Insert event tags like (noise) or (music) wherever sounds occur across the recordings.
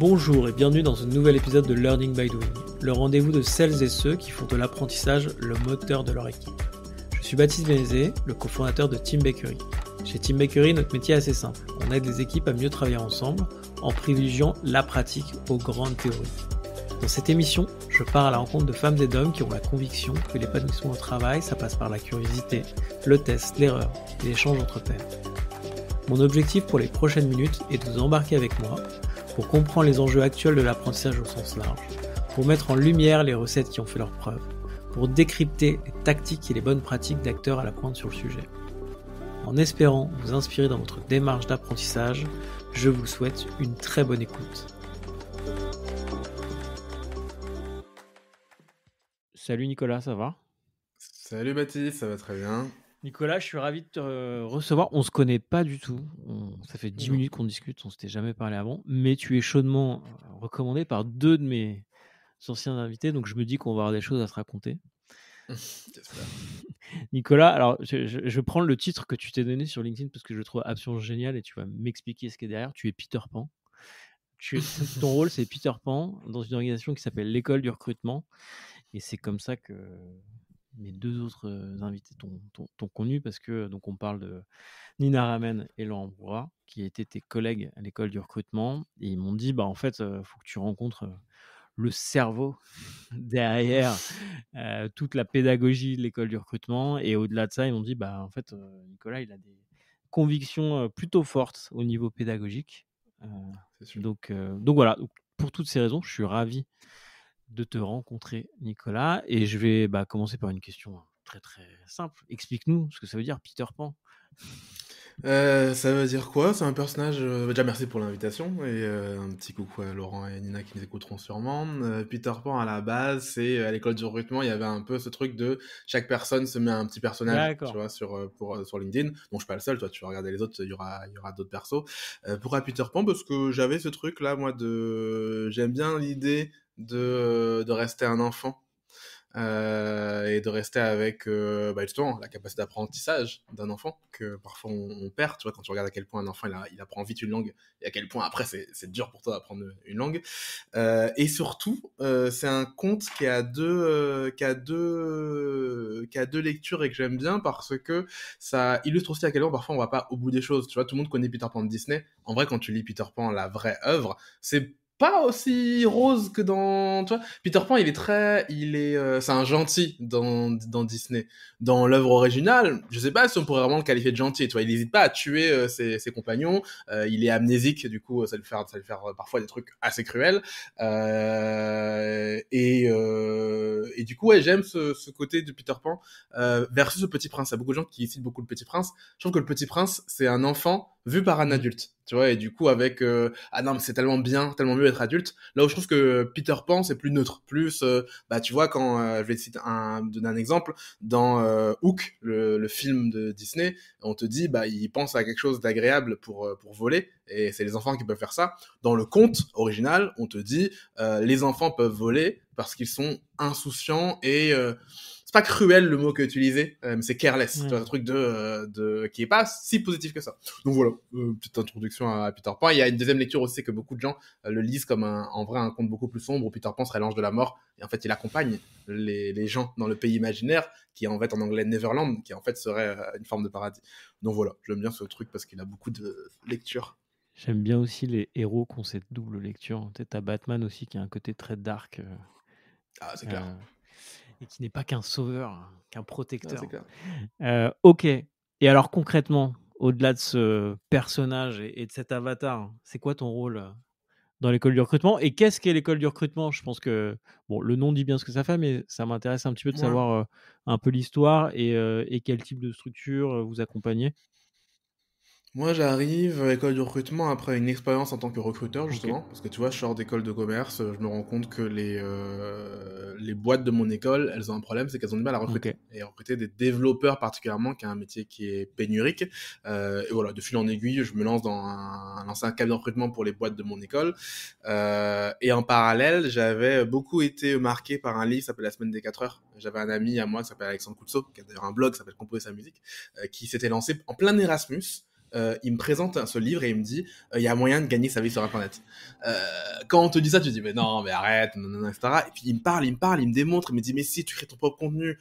Bonjour et bienvenue dans ce nouvel épisode de Learning by Doing, le rendez-vous de celles et ceux qui font de l'apprentissage le moteur de leur équipe. Je suis Baptiste Vénézé, le cofondateur de Team Bakery. Chez Team Bakery, notre métier est assez simple. On aide les équipes à mieux travailler ensemble en privilégiant la pratique aux grandes théories. Dans cette émission, je pars à la rencontre de femmes et d'hommes qui ont la conviction que l'épanouissement au travail, ça passe par la curiosité, le test, l'erreur et l'échange entre pairs. Mon objectif pour les prochaines minutes est de vous embarquer avec moi pour comprendre les enjeux actuels de l'apprentissage au sens large, pour mettre en lumière les recettes qui ont fait leur preuve, pour décrypter les tactiques et les bonnes pratiques d'acteurs à la pointe sur le sujet. En espérant vous inspirer dans votre démarche d'apprentissage, je vous souhaite une très bonne écoute. Salut Nicolas, ça va Salut Baptiste, ça va très bien. Nicolas, je suis ravi de te recevoir. On ne se connaît pas du tout. ça fait 10 minutes qu'on discute, on ne s'était jamais parlé avant. Mais tu es chaudement euh, recommandé par deux de mes anciens invités. Donc je me dis qu'on va avoir des choses à te raconter. (laughs) Nicolas, alors je, prends le titre que tu t'es donné sur LinkedIn parce que je le trouve absolument génial et tu vas m'expliquer ce qui est derrière. Tu es Peter Pan. (laughs) ton rôle, c'est Peter Pan dans une organisation qui s'appelle l'école du recrutement. Et c'est comme ça que mes deux autres invités t'ont connu parce que donc on parle de Nina Ramen et Laurent Bois qui étaient tes collègues à l'école du recrutement. Et ils m'ont dit, bah, en fait, faut que tu rencontres le cerveau (laughs) derrière toute la pédagogie de l'école du recrutement. Et au-delà de ça, ils m'ont dit, bah, en fait, Nicolas, il a des convictions plutôt fortes au niveau pédagogique. donc, donc voilà, pour toutes ces raisons, je suis ravi de te rencontrer, Nicolas. Et je vais bah, commencer par une question hein, très très simple. Explique-nous ce que ça veut dire Peter Pan. Euh, ça veut dire quoi C'est un personnage. Euh, bah, déjà, merci pour l'invitation et euh, un petit coucou à Laurent et Nina qui nous écouteront sûrement. Peter Pan, à la base, c'est à l'école du recrutement, il y avait un peu ce truc de chaque personne se met un petit personnage tu vois, sur, pour, sur LinkedIn. Bon, je suis pas le seul, toi, tu vas regarder les autres, il y aura, y aura d'autres persos. pour Peter Pan, parce que j'avais ce truc là, moi, de. J'aime bien l'idée de, euh, de rester un enfant euh, et de rester avec euh, bah justement la capacité d'apprentissage d'un enfant que parfois on, perd. Tu vois, quand tu regardes à quel point un enfant il, apprend vite une langue et à quel point après c'est dur pour toi d'apprendre une langue. et surtout, c'est un conte qui a deux, qui a deux, qui a deux lectures et que j'aime bien parce que ça illustre aussi à quel point parfois on va pas au bout des choses. Tu vois, tout le monde connaît Peter Pan de Disney. En vrai, quand tu lis Peter Pan, la vraie œuvre, c'est pas aussi rose que dans tu Peter Pan il est très il est euh, c'est un gentil dans, dans Disney dans l'œuvre originale je sais pas si on pourrait vraiment le qualifier de gentil tu il n'hésite pas à tuer euh, ses, compagnons euh, il est amnésique du coup ça lui fait ça fait parfois des trucs assez cruels et et du coup ouais j'aime ce, côté de Peter Pan versus le Petit Prince il y a beaucoup de gens qui citent beaucoup le Petit Prince je trouve que le Petit Prince c'est un enfant vu par un mmh. adulte tu vois et du coup avec ah non mais c'est tellement bien tellement mieux être adulte. Là où je trouve que Peter Pan, c'est plus neutre. Plus, euh, bah, tu vois, quand, euh, je vais te citer un, donner un exemple, dans euh, Hook, le, film de Disney, on te dit, bah, il pense à quelque chose d'agréable pour, pour voler, et c'est les enfants qui peuvent faire ça. Dans le conte original, on te dit, les enfants peuvent voler parce qu'ils sont insouciants et pas cruel le mot que utilisé, euh, mais c'est careless, un truc de, euh, de qui est pas si positif que ça. Donc voilà, euh, petite introduction à Peter Pan. Il y a une deuxième lecture aussi que beaucoup de gens le lisent comme un, en vrai un conte beaucoup plus sombre où Peter Pan serait l'ange de la mort et en fait il accompagne les, les, gens dans le pays imaginaire qui est en fait en anglais Neverland, qui en fait serait une forme de paradis. Donc voilà, j'aime bien ce truc parce qu'il a beaucoup de lectures. J'aime bien aussi les héros qui ont cette double lecture. à Batman aussi qui a un côté très dark. Ah, c'est clair qui n'est pas qu'un sauveur, hein, qu'un protecteur. Euh, ok. Et alors concrètement, au-delà de ce personnage et, de cet avatar, c'est quoi ton rôle euh, dans l'école du recrutement Et qu'est-ce qu'est l'école du recrutement Je pense que bon, le nom dit bien ce que ça fait, mais ça m'intéresse un petit peu de savoir euh, un peu l'histoire et, et, quel type de structure vous accompagnez. Moi, j'arrive à euh, l'école de recrutement après une expérience en tant que recruteur, justement. Parce que tu vois, je sors d'école de commerce, euh, je me rends compte que les, euh, les boîtes de mon école, elles ont un problème, c'est qu'elles ont du mal à recruter. Et recruter des développeurs particulièrement, qui est un métier qui est pénurique. et voilà, de fil en aiguille, je me lance dans un, un cadre de recrutement pour les boîtes de mon école. et en parallèle, j'avais beaucoup été marqué par un livre qui s'appelle La semaine des 4 heures. J'avais un ami à moi qui s'appelle Alexandre Coutso, qui a d'ailleurs un blog qui s'appelle Composer sa musique, qui s'était lancé en plein Erasmus. Euh, il me présente ce livre et il me dit euh, il y a moyen de gagner sa vie sur Internet. Euh, quand on te dit ça, tu dis mais non, mais arrête, etc. Et puis il me parle, il me parle, il me démontre, il me dit mais si tu crées ton propre contenu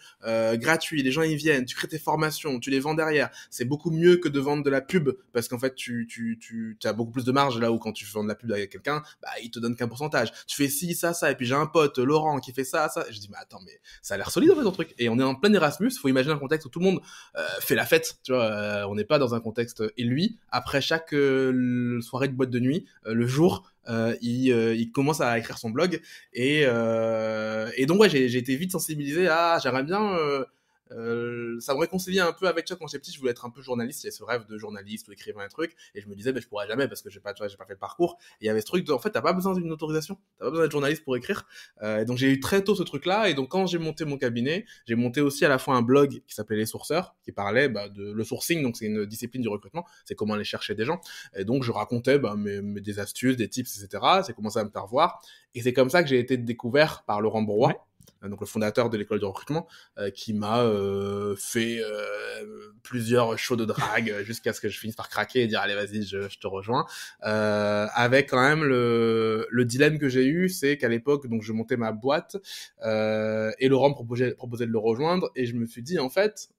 gratuit, les gens ils viennent, tu crées tes formations, tu les vends derrière, c'est beaucoup mieux que de vendre de la pub parce qu'en fait tu, as beaucoup plus de marge là où quand tu vends de la pub avec quelqu'un, bah, il te donne qu'un pourcentage. Tu fais si, ça, ça, et puis j'ai un pote, Laurent, qui fait ça, ça. Je dis mais attends, mais ça a l'air solide en fait ton truc. Et on est en plein Erasmus, faut imaginer un contexte où tout le monde fait la fête, tu vois, on n'est pas dans un contexte et lui, après chaque euh, soirée de boîte de nuit, euh, le jour, euh, il, commence à écrire son blog. Et, donc, j'ai été vite sensibilisé à ah, j'aimerais bien euh, ça me réconciliait un peu avec ça quand j'étais petit. Je voulais être un peu journaliste. Il ce rêve de journaliste ou écrivain un truc. Et je me disais, mais je pourrais jamais parce que j'ai pas, j'ai pas fait le parcours. Et il y avait ce truc de, en fait, t'as pas besoin d'une autorisation. T'as pas besoin d'être journaliste pour écrire. Euh, et donc j'ai eu très tôt ce truc-là. Et donc quand j'ai monté mon cabinet, j'ai monté aussi à la fois un blog qui s'appelait Les Sourceurs, qui parlait bah, de le sourcing. Donc c'est une discipline du recrutement. C'est comment aller chercher des gens. Et donc je racontais bah, mes, mes, des astuces, des tips, etc. C'est commencé à me faire voir. Et c'est comme ça que j'ai été découvert par Laurent Broy euh, donc le fondateur de l'école de recrutement, euh, qui m'a euh, fait plusieurs shows de drague jusqu'à ce que je finisse par craquer et dire allez vas-y je, te rejoins. avec quand même le, le dilemme que j'ai eu, c'est qu'à l'époque donc je montais ma boîte et Laurent me proposait, proposait de le rejoindre et je me suis dit en fait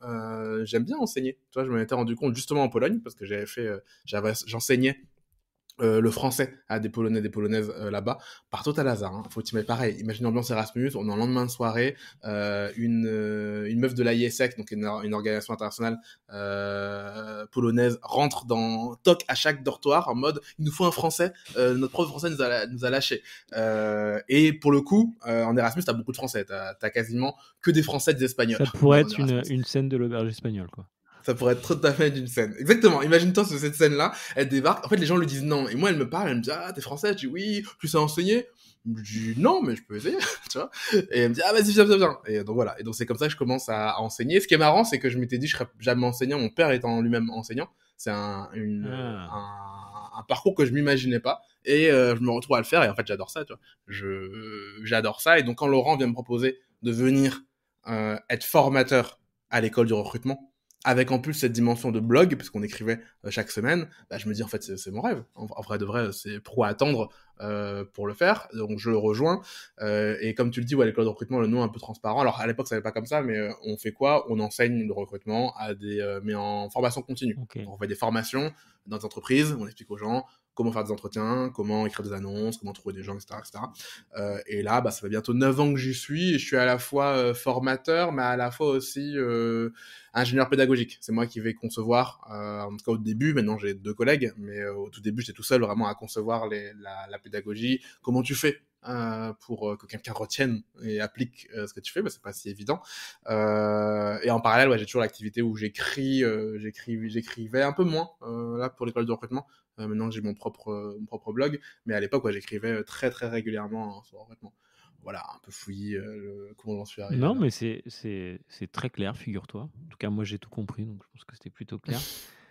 j'aime bien enseigner. Tu vois, je m'étais rendu compte justement en Pologne parce que j'avais fait j'enseignais euh, le français à des Polonais, des Polonaises euh, là-bas, par à hasard. Hein. Faut imaginer pareil. Imagine l'ambiance Erasmus, on est en lendemain de soirée, euh, une, meuf de l'AISEC, donc une, organisation internationale polonaise, rentre dans toque à chaque dortoir en mode il nous faut un français, notre prof français nous a, lâchés. lâché. et pour le coup, en Erasmus, t'as beaucoup de français, t'as as quasiment que des français, des espagnols. Ça pourrait (laughs) être une scène de l'auberge espagnole, quoi ça pourrait être trop de fait d'une scène. Exactement. Imagine-toi sur cette scène-là, elle débarque. En fait, les gens lui disent non. Et moi, elle me parle, elle me dit Ah, t'es français Je dis Oui, tu sais enseigner je dis non, mais je peux essayer, (laughs) tu vois. Et elle me dit ah vas-y viens viens viens. Et donc voilà. Et donc c'est comme ça que je commence à, enseigner. Ce qui est marrant, c'est que je m'étais dit je serais jamais enseignant. Mon père étant lui-même enseignant, c'est un, une, ah. un, un, parcours que je m'imaginais pas. Et euh, je me retrouve à le faire. Et en fait j'adore ça, tu vois. Je j'adore ça. Et donc quand Laurent vient me proposer de venir euh, être formateur à l'école du recrutement, avec en plus cette dimension de blog, puisqu'on écrivait euh, chaque semaine, bah, je me dis en fait c'est mon rêve. En, vrai de vrai, c'est pourquoi attendre euh, pour le faire. Donc je le rejoins. Euh, et comme tu le dis, ouais, l'école de recrutement, le nom est un peu transparent. Alors à l'époque, ça n'est pas comme ça, mais on fait quoi On enseigne le recrutement à des, mais en formation continue. on fait des formations dans des entreprises, on explique aux gens comment faire des entretiens, comment écrire des annonces, comment trouver des gens, etc. etc. Euh, et là, bah, ça fait bientôt 9 ans que j'y suis et je suis à la fois euh, formateur, mais à la fois aussi euh, ingénieur pédagogique. C'est moi qui vais concevoir, en tout cas au début, maintenant j'ai deux collègues, mais au tout début j'étais tout seul vraiment à concevoir la, la pédagogie, comment tu fais euh, pour euh, que quelqu'un retienne et applique euh, ce que tu fais, bah, c'est pas si évident. et en parallèle, j'ai toujours l'activité où j'écris, j'écrivais un peu moins là pour l'école de recrutement. maintenant que j'ai mon propre, mon propre blog, mais à l'époque, j'écrivais très très régulièrement hein, sur le recrutement voilà, un peu fouillis comment j'en suis arrivé. Non, mais c'est très clair, figure-toi. En tout cas, moi, j'ai tout compris, donc je pense que c'était plutôt clair. (laughs)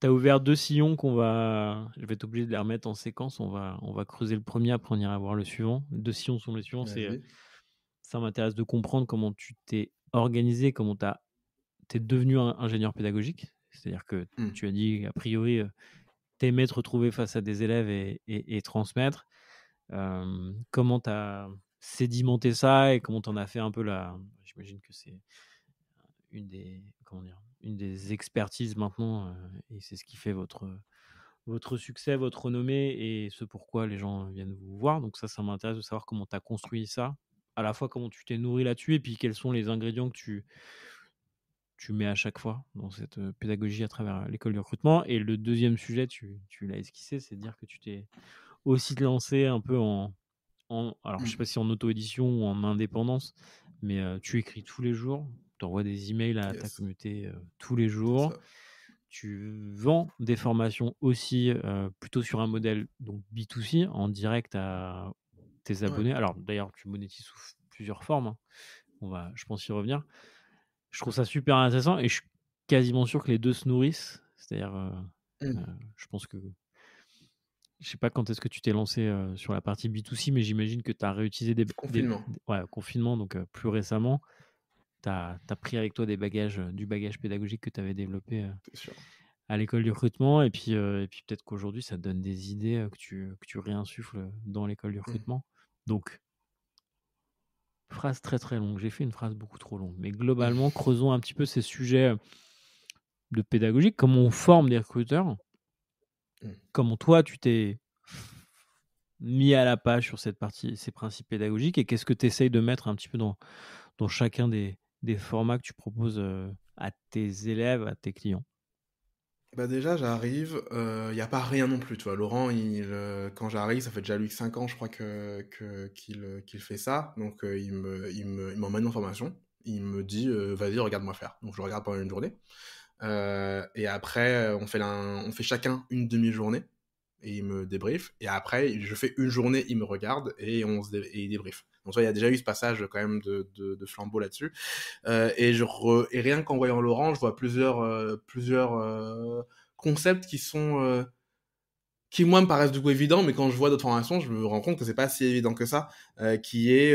Tu as ouvert deux sillons qu'on va. Je vais t'obliger de les remettre en séquence. On va, on va creuser le premier, après on ira voir le suivant. Deux sillons sont les suivants. Euh, ça m'intéresse de comprendre comment tu t'es organisé, comment tu es devenu ingénieur pédagogique. C'est-à-dire que mmh. tu as dit, a priori, euh, t'aimais te retrouver face à des élèves et, transmettre. Comment comment as sédimenté ça et comment tu en as fait un peu la. J'imagine que c'est une des. Comment dire une des expertises maintenant, euh, et c'est ce qui fait votre, euh, votre succès, votre renommée, et ce pourquoi les gens viennent vous voir. Donc ça, ça m'intéresse de savoir comment tu as construit ça, à la fois comment tu t'es nourri là-dessus, et puis quels sont les ingrédients que tu, tu mets à chaque fois dans cette euh, pédagogie à travers l'école du recrutement. Et le deuxième sujet, tu, l'as esquissé, c'est de dire que tu t'es aussi lancé un peu en, alors je sais pas si en auto-édition ou en indépendance, mais tu écris tous les jours, tu envoies des emails à ta communauté tous les jours. Tu vends des formations aussi plutôt sur un modèle donc B2C en direct à tes abonnés. Alors d'ailleurs, tu monétises sous plusieurs formes. Hein. On va, je pense, y revenir. Je trouve ça super intéressant et je suis quasiment sûr que les deux se nourrissent. C'est-à-dire, mmh. je pense que. Je sais pas quand est-ce que tu t'es lancé sur la partie B2C, mais j'imagine que tu as réutilisé des. Confinement. ouais, confinement, donc plus récemment tu as, pris avec toi des bagages, euh, du bagage pédagogique que tu avais développé euh, à l'école du recrutement. Et puis, euh, puis peut-être qu'aujourd'hui, ça te donne des idées que, tu, que tu réinsuffles dans l'école du mmh. recrutement. Donc, phrase très très longue. J'ai fait une phrase beaucoup trop longue. Mais globalement, (laughs) creusons un petit peu ces sujets de pédagogique, comment on forme des recruteurs, mmh. comment toi, tu t'es mis à la page sur cette partie, ces principes pédagogiques et qu'est-ce que tu essayes de mettre un petit peu dans, dans chacun des, des formats que tu proposes euh, à tes élèves, à tes clients bah déjà, j'arrive, euh, il n'y a pas rien non plus, tu Laurent, euh, quand j'arrive, ça fait déjà lui 5 ans, je crois, que, qu'il, fait ça. Donc, il, me, m'emmène en formation. Il me dit, vas-y, regarde-moi faire. Donc, je regarde pendant une journée. et après, on fait, on fait chacun une demi-journée. Et il me débriefe. Et après, je fais une journée, il me regarde et, on se et il débriefe. Donc, il y a déjà eu ce passage quand même de, de, flambeau là-dessus. Euh, et, je et rien qu'en voyant Laurent, je vois plusieurs, euh, plusieurs euh, concepts qui sont. qui moi me paraissent du coup évidents, mais quand je vois d'autres formations, je me rends compte que c'est pas si évident que ça. qui est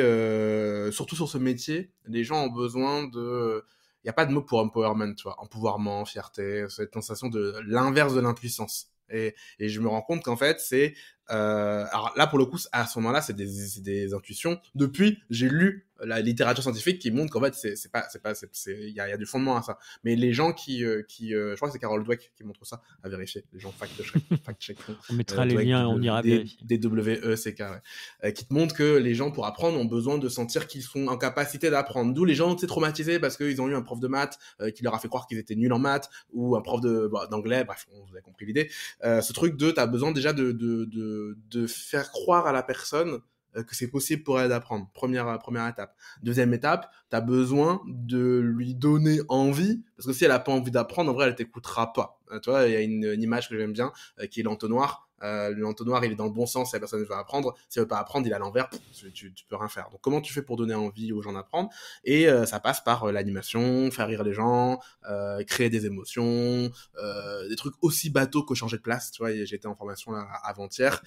surtout sur ce métier, les gens ont besoin de il n'y a pas de mot pour empowerment, tu vois, empouvoirment, fierté, cette sensation de l'inverse de l'impuissance. et, je me rends compte qu'en fait, c'est euh, alors là, pour le coup, à ce moment-là, c'est des, des, intuitions. Depuis, j'ai lu la littérature scientifique qui montre qu'en fait, c'est pas, c'est pas, il y, y a, du fondement à ça. Mais les gens qui, euh, qui, euh, je crois que c'est Carol Dweck qui montre ça, à vérifier. Les gens fact check, (laughs) fact check. on mettra euh, les liens liens, on ira des DWECK, ouais. qui te montre que les gens pour apprendre ont besoin de sentir qu'ils sont en capacité d'apprendre. D'où les gens été traumatisés parce qu'ils ont eu un prof de maths qui leur a fait croire qu'ils étaient nuls en maths ou un prof de bah, d'anglais. Bref, on vous avez compris l'idée. ce truc de, t'as besoin déjà de de, faire croire à la personne euh, que c'est possible pour elle d'apprendre. Première, euh, première étape. Deuxième étape, tu as besoin de lui donner envie, parce que si elle n'a pas envie d'apprendre, en vrai, elle t'écoutera pas. Euh, tu vois, il y a une image que j'aime bien, qui est l'entonnoir euh, l'entonnoir il est dans le bon sens si la personne veut apprendre. Si elle veut pas apprendre, il est à l'envers, tu, peux rien faire. Donc comment tu fais pour donner envie aux gens d'apprendre Et euh, ça passe par euh, l'animation, faire rire les gens, euh, créer des émotions, des trucs aussi bateaux que changer de place. Tu vois, j'étais en formation avant-hier.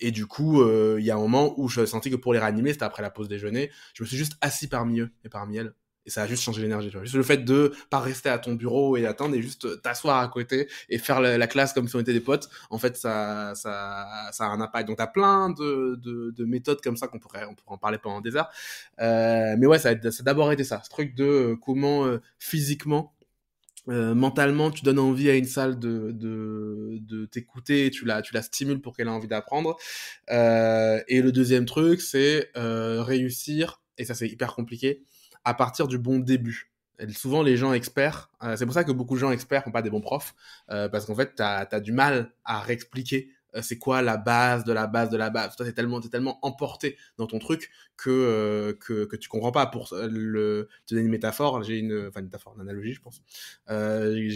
et du coup, il y a un moment où je sentais que pour les réanimer c'était après la pause déjeuner, je me suis juste assis parmi eux et parmi elles et ça a juste changé l'énergie. le fait de pas rester à ton bureau et attendre et juste euh, t'asseoir à côté et faire la, classe comme si on était des potes, en fait, ça, ça, ça a un impact. Donc, tu as plein de, méthodes comme ça qu'on pourrait, on pourrait en parler pendant des heures. Euh, mais ouais, ça, a d'abord été ça, ce truc de euh, comment physiquement mentalement, tu donnes envie à une salle de, t'écouter, tu la, tu la stimules pour qu'elle ait envie d'apprendre. et le deuxième truc, c'est réussir, et ça c'est hyper compliqué, à partir du bon début. Et souvent, les gens experts, euh, c'est pour ça que beaucoup de gens experts n'ont pas des bons profs, euh, parce qu'en fait, tu as, du mal à réexpliquer euh, c'est quoi la base de la base de la base. Toi, tu tellement, es tellement emporté dans ton truc que, que, tu comprends pas. Pour le, te donner une métaphore, j'ai une, une métaphore, une analogie, je pense.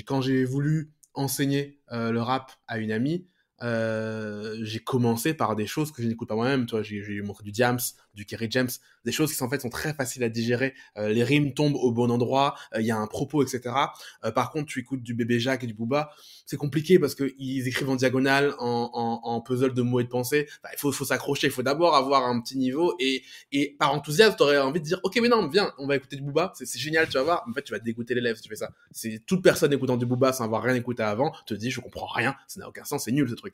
quand j'ai voulu enseigner le rap à une amie, euh, j'ai commencé par des choses que je n'écoute pas moi-même. Toi, j'ai eu montré du Diams, du Kerry James, des choses qui en fait sont très faciles à digérer. Euh, les rimes tombent au bon endroit, euh, il y a un propos, etc. par contre, tu écoutes du Bébé Jacques et du Booba, c'est compliqué parce qu'ils écrivent en diagonale, en, puzzle de mots et de pensées. Bah, il faut, faut s'accrocher, il faut d'abord avoir un petit niveau et, et par enthousiasme, aurais envie de dire, ok, mais non, viens, on va écouter du Booba, c'est génial, tu vas voir. En fait, tu vas dégoûter l'élève tu fais ça. C'est toute personne écoutant du Booba sans avoir rien écouté avant te dit, je comprends rien, ça n'a aucun sens, c'est nul ce truc.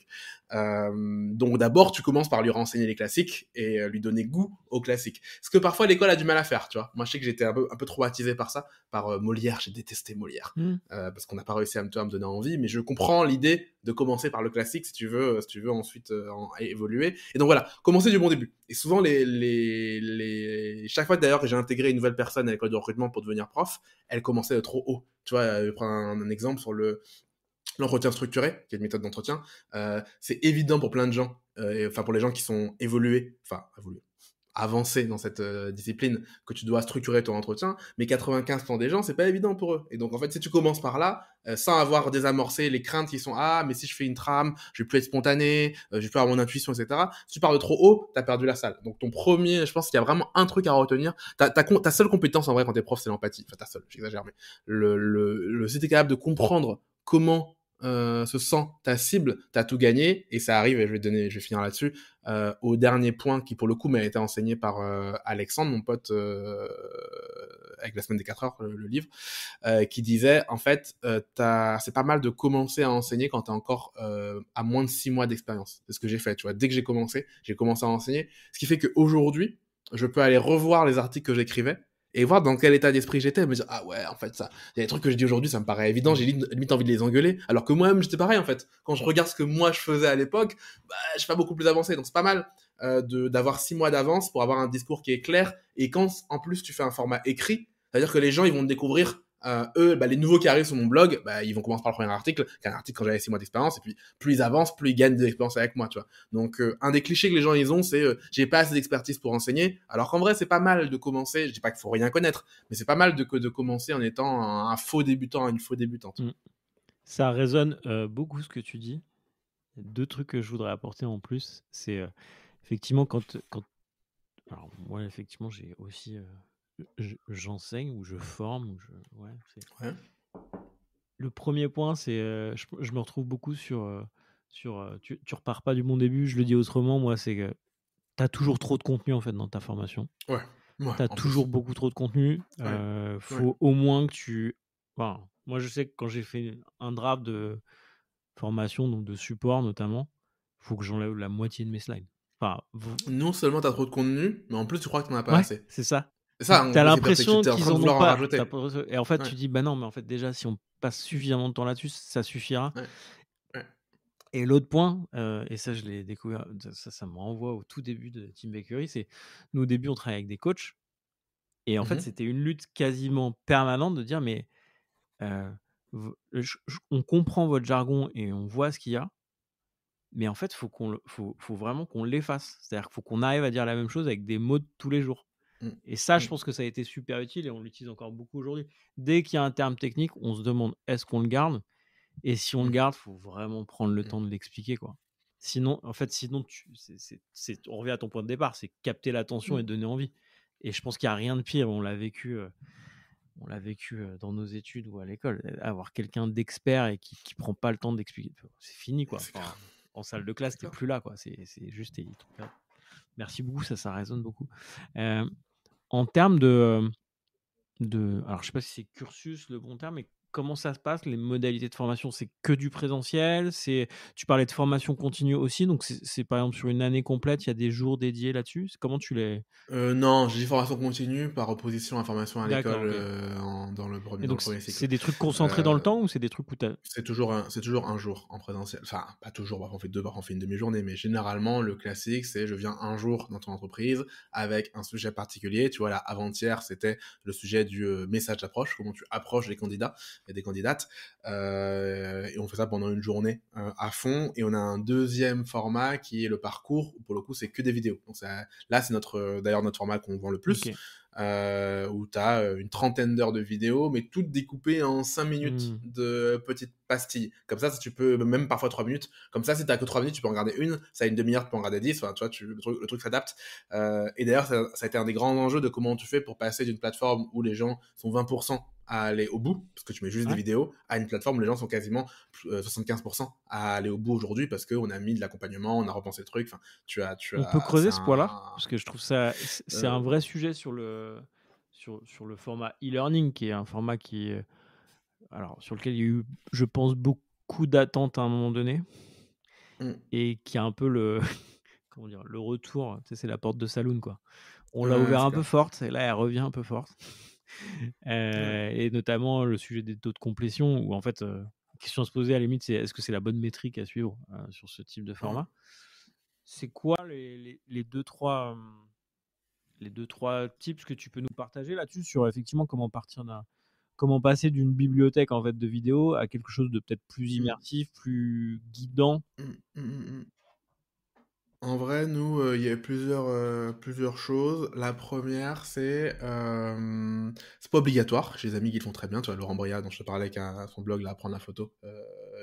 Euh, donc d'abord, tu commences par lui renseigner les classiques et euh, lui donner goût aux classiques. Ce que parfois l'école a du mal à faire, tu vois. Moi, je sais que j'étais un peu, un peu traumatisé par ça, par euh, Molière. J'ai détesté Molière mm. parce qu'on n'a pas réussi à me, donner envie. Mais je comprends l'idée de commencer par le classique si tu veux, si tu veux ensuite évoluer. Et donc voilà, commencer du bon début. Et souvent, les, chaque fois d'ailleurs que j'ai intégré une nouvelle personne à l'école de recrutement pour devenir prof, elle commençait de trop haut. Tu vois, je vais prendre un exemple sur le l'entretien structuré, qui est une méthode d'entretien. Euh, c'est évident pour plein de gens, euh, enfin pour les gens qui sont évolués, enfin avancés dans cette euh, discipline, que tu dois structurer ton entretien, mais 95% des gens, c'est pas évident pour eux. Et donc en fait, si tu commences par là, euh, sans avoir désamorcé les craintes qui sont ah mais si je fais une trame, je vais plus être spontané, je vais plus avoir mon intuition, etc. Si tu parles de trop haut, tu as perdu la salle. Donc ton premier, je pense qu'il y a vraiment un truc à retenir. Ta, ta seule compétence en vrai quand t'es prof, c'est l'empathie. Enfin ta seule, j'exagère, mais le, le, le si t'es capable de comprendre comment euh, se sent ta cible, t'as tout gagné et ça arrive. Et je vais donner, je vais finir là-dessus euh, au dernier point qui pour le coup m'a été enseigné par euh, Alexandre, mon pote avec la semaine des 4 heures, le, livre, qui disait en fait, c'est pas mal de commencer à enseigner quand t'es encore à moins de 6 mois d'expérience. C'est ce que j'ai fait, tu vois. Dès que j'ai commencé, j'ai commencé à enseigner, ce qui fait qu'aujourd'hui, je peux aller revoir les articles que j'écrivais et voir dans quel état d'esprit j'étais, me ah ouais, en fait, ça, il y a des trucs que je dis aujourd'hui, ça me paraît évident, j'ai limite envie de les engueuler, alors que moi-même j'étais pareil en fait. Quand je regarde ce que moi je faisais à l'époque, bah, je suis pas beaucoup plus avancé, donc c'est pas mal euh, d'avoir six mois d'avance pour avoir un discours qui est clair. Et quand en plus tu fais un format écrit, c'est-à-dire que les gens ils vont découvrir euh, eux, bah, les nouveaux qui arrivent sur mon blog, bah, ils vont commencer par le premier article, un article quand j'avais 6 mois d'expérience, et puis plus ils avancent, plus ils gagnent de l'expérience avec moi, tu vois. Donc, euh, un des clichés que les gens ils ont, c'est je euh, j'ai pas assez d'expertise pour enseigner, alors qu'en vrai, c'est pas mal de commencer, je dis pas qu'il faut rien connaître, mais c'est pas mal de, de commencer en étant un, faux débutant, une faux débutante. Mm. Ça résonne beaucoup ce que tu dis. Deux trucs que je voudrais apporter en plus, c'est effectivement quand, quand... Alors, moi, effectivement, j'ai aussi j'enseigne ou je forme. Ou je... Ouais, Le premier point, c'est euh, je, me retrouve beaucoup sur. Euh, sur euh, tu, repars pas du bon début, je le dis autrement, moi, c'est que tu as toujours trop de contenu en fait dans ta formation. Ouais. tu as toujours beaucoup trop de contenu. faut au moins que tu. Enfin, moi, je sais que quand j'ai fait un draft de formation, donc de support notamment, faut que j'enlève la moitié de mes slides. Enfin, Non seulement tu as trop de contenu, mais en plus tu crois que tu as pas assez. C'est ça t'as l'impression qu'ils en ont pas. et en fait, tu dis, bah non, mais en fait, déjà, si on passe suffisamment de temps là-dessus, ça suffira. Et l'autre point, euh, et ça, je l'ai découvert, ça, ça me renvoie au tout début de Team Bakery, c'est nous, au début, on travaillait avec des coachs. Et en fait, mm-hmm. c'était une lutte quasiment permanente de dire, mais euh, on comprend votre jargon et on voit ce qu'il y a. Mais en fait, il faut, qu'on, faut, faut, vraiment qu'on l'efface. C'est-à-dire qu'il faut qu'on arrive à dire la même chose avec des mots de tous les jours. Mmh. Et ça, je mmh. pense que ça a été super utile et on l'utilise encore beaucoup aujourd'hui. Dès qu'il y a un terme technique, on se demande est-ce qu'on le garde Et si on le mmh. garde, faut vraiment prendre le temps de l'expliquer, quoi. Sinon, en fait, sinon, tu, on revient à ton point de départ, c'est capter l'attention et donner envie. Et je pense qu'il n'y a rien de pire. On l'a vécu, on l'a vécu dans nos études ou à l'école. Avoir quelqu'un d'expert et qui ne prend pas le temps d'expliquer, c'est fini, quoi. en salle de classe, t'es plus là, quoi. C'est juste, Merci beaucoup, ça, ça résonne beaucoup en termes de, de. Alors, je sais pas si c'est cursus le bon terme, mais comment ça se passe Les modalités de formation, c'est que du présentiel C'est Tu parlais de formation continue aussi, donc c'est par exemple sur une année complète, il y a des jours dédiés là-dessus Comment tu les. Euh, non, j'ai dit formation continue par opposition à formation à l'école euh, dans le premier, donc C'est des trucs concentrés dans le euh, temps ou c'est des trucs où tu C'est toujours, un, toujours un jour en présentiel. Enfin, pas toujours, parfois on fait deux, parfois on fait une demi-journée, mais généralement, le classique, c'est je viens un jour dans ton entreprise avec un sujet particulier. Tu vois, là, avant-hier, c'était le sujet du message d'approche, comment tu approches les candidats des candidates. Euh, et on fait ça pendant une journée euh, à fond. Et on a un deuxième format qui est le parcours. Où pour le coup, c'est que des vidéos. Donc là, c'est notre, d'ailleurs notre format qu'on vend le plus. Euh, où tu as une trentaine d'heures de vidéos, mais toutes découpées en 5 minutes hmm. de petites pastilles. Comme ça, si tu peux, même parfois 3 minutes. Comme ça, si tu que 3 minutes, tu peux en regarder une. Ça a une demi-heure, tu peux en regarder 10. Enfin, tu vois, le truc, s'adapte. et d'ailleurs, ça, ça, a été un des grands enjeux de comment tu fais pour passer d'une plateforme où les gens sont 20% à aller au bout, parce que tu mets juste des vidéos, à une plateforme où les gens sont quasiment 75% euh, à aller au bout aujourd'hui parce qu'on a mis de l'accompagnement, on a repensé le truc. tu as, tu on peut creuser ce point-là, parce que je trouve ça, c'est euh. un vrai sujet sur le, sur, sur le format e-learning, qui est un format qui, alors, sur lequel il y a eu, je pense, beaucoup d'attentes à un moment donné, mm. et qui a un peu le, (laughs) comment dire, le retour, c'est la porte de saloon, quoi. On l'a ouvert un peu forte, et là, elle revient un peu forte. (laughs) Euh, et notamment le sujet des taux de complétion, où en fait, la euh, question à se poser à la limite, c'est est-ce que c'est la bonne métrique à suivre hein, sur ce type de format C'est quoi les, les, deux, trois hum, les deux trois tips que tu peux nous partager là-dessus sur effectivement comment partir d'un comment passer d'une bibliothèque en fait de vidéos à quelque chose de peut-être plus mmh. immersif, plus guidant. Mmh, mmh, en vrai, nous, euh, il y a plusieurs, euh, plusieurs choses. La première, c'est. Euh, c'est pas obligatoire. J'ai des amis qui le font très bien. Tu vois, Laurent Bria, dont je te parlais, avec son blog, là, prendre la photo.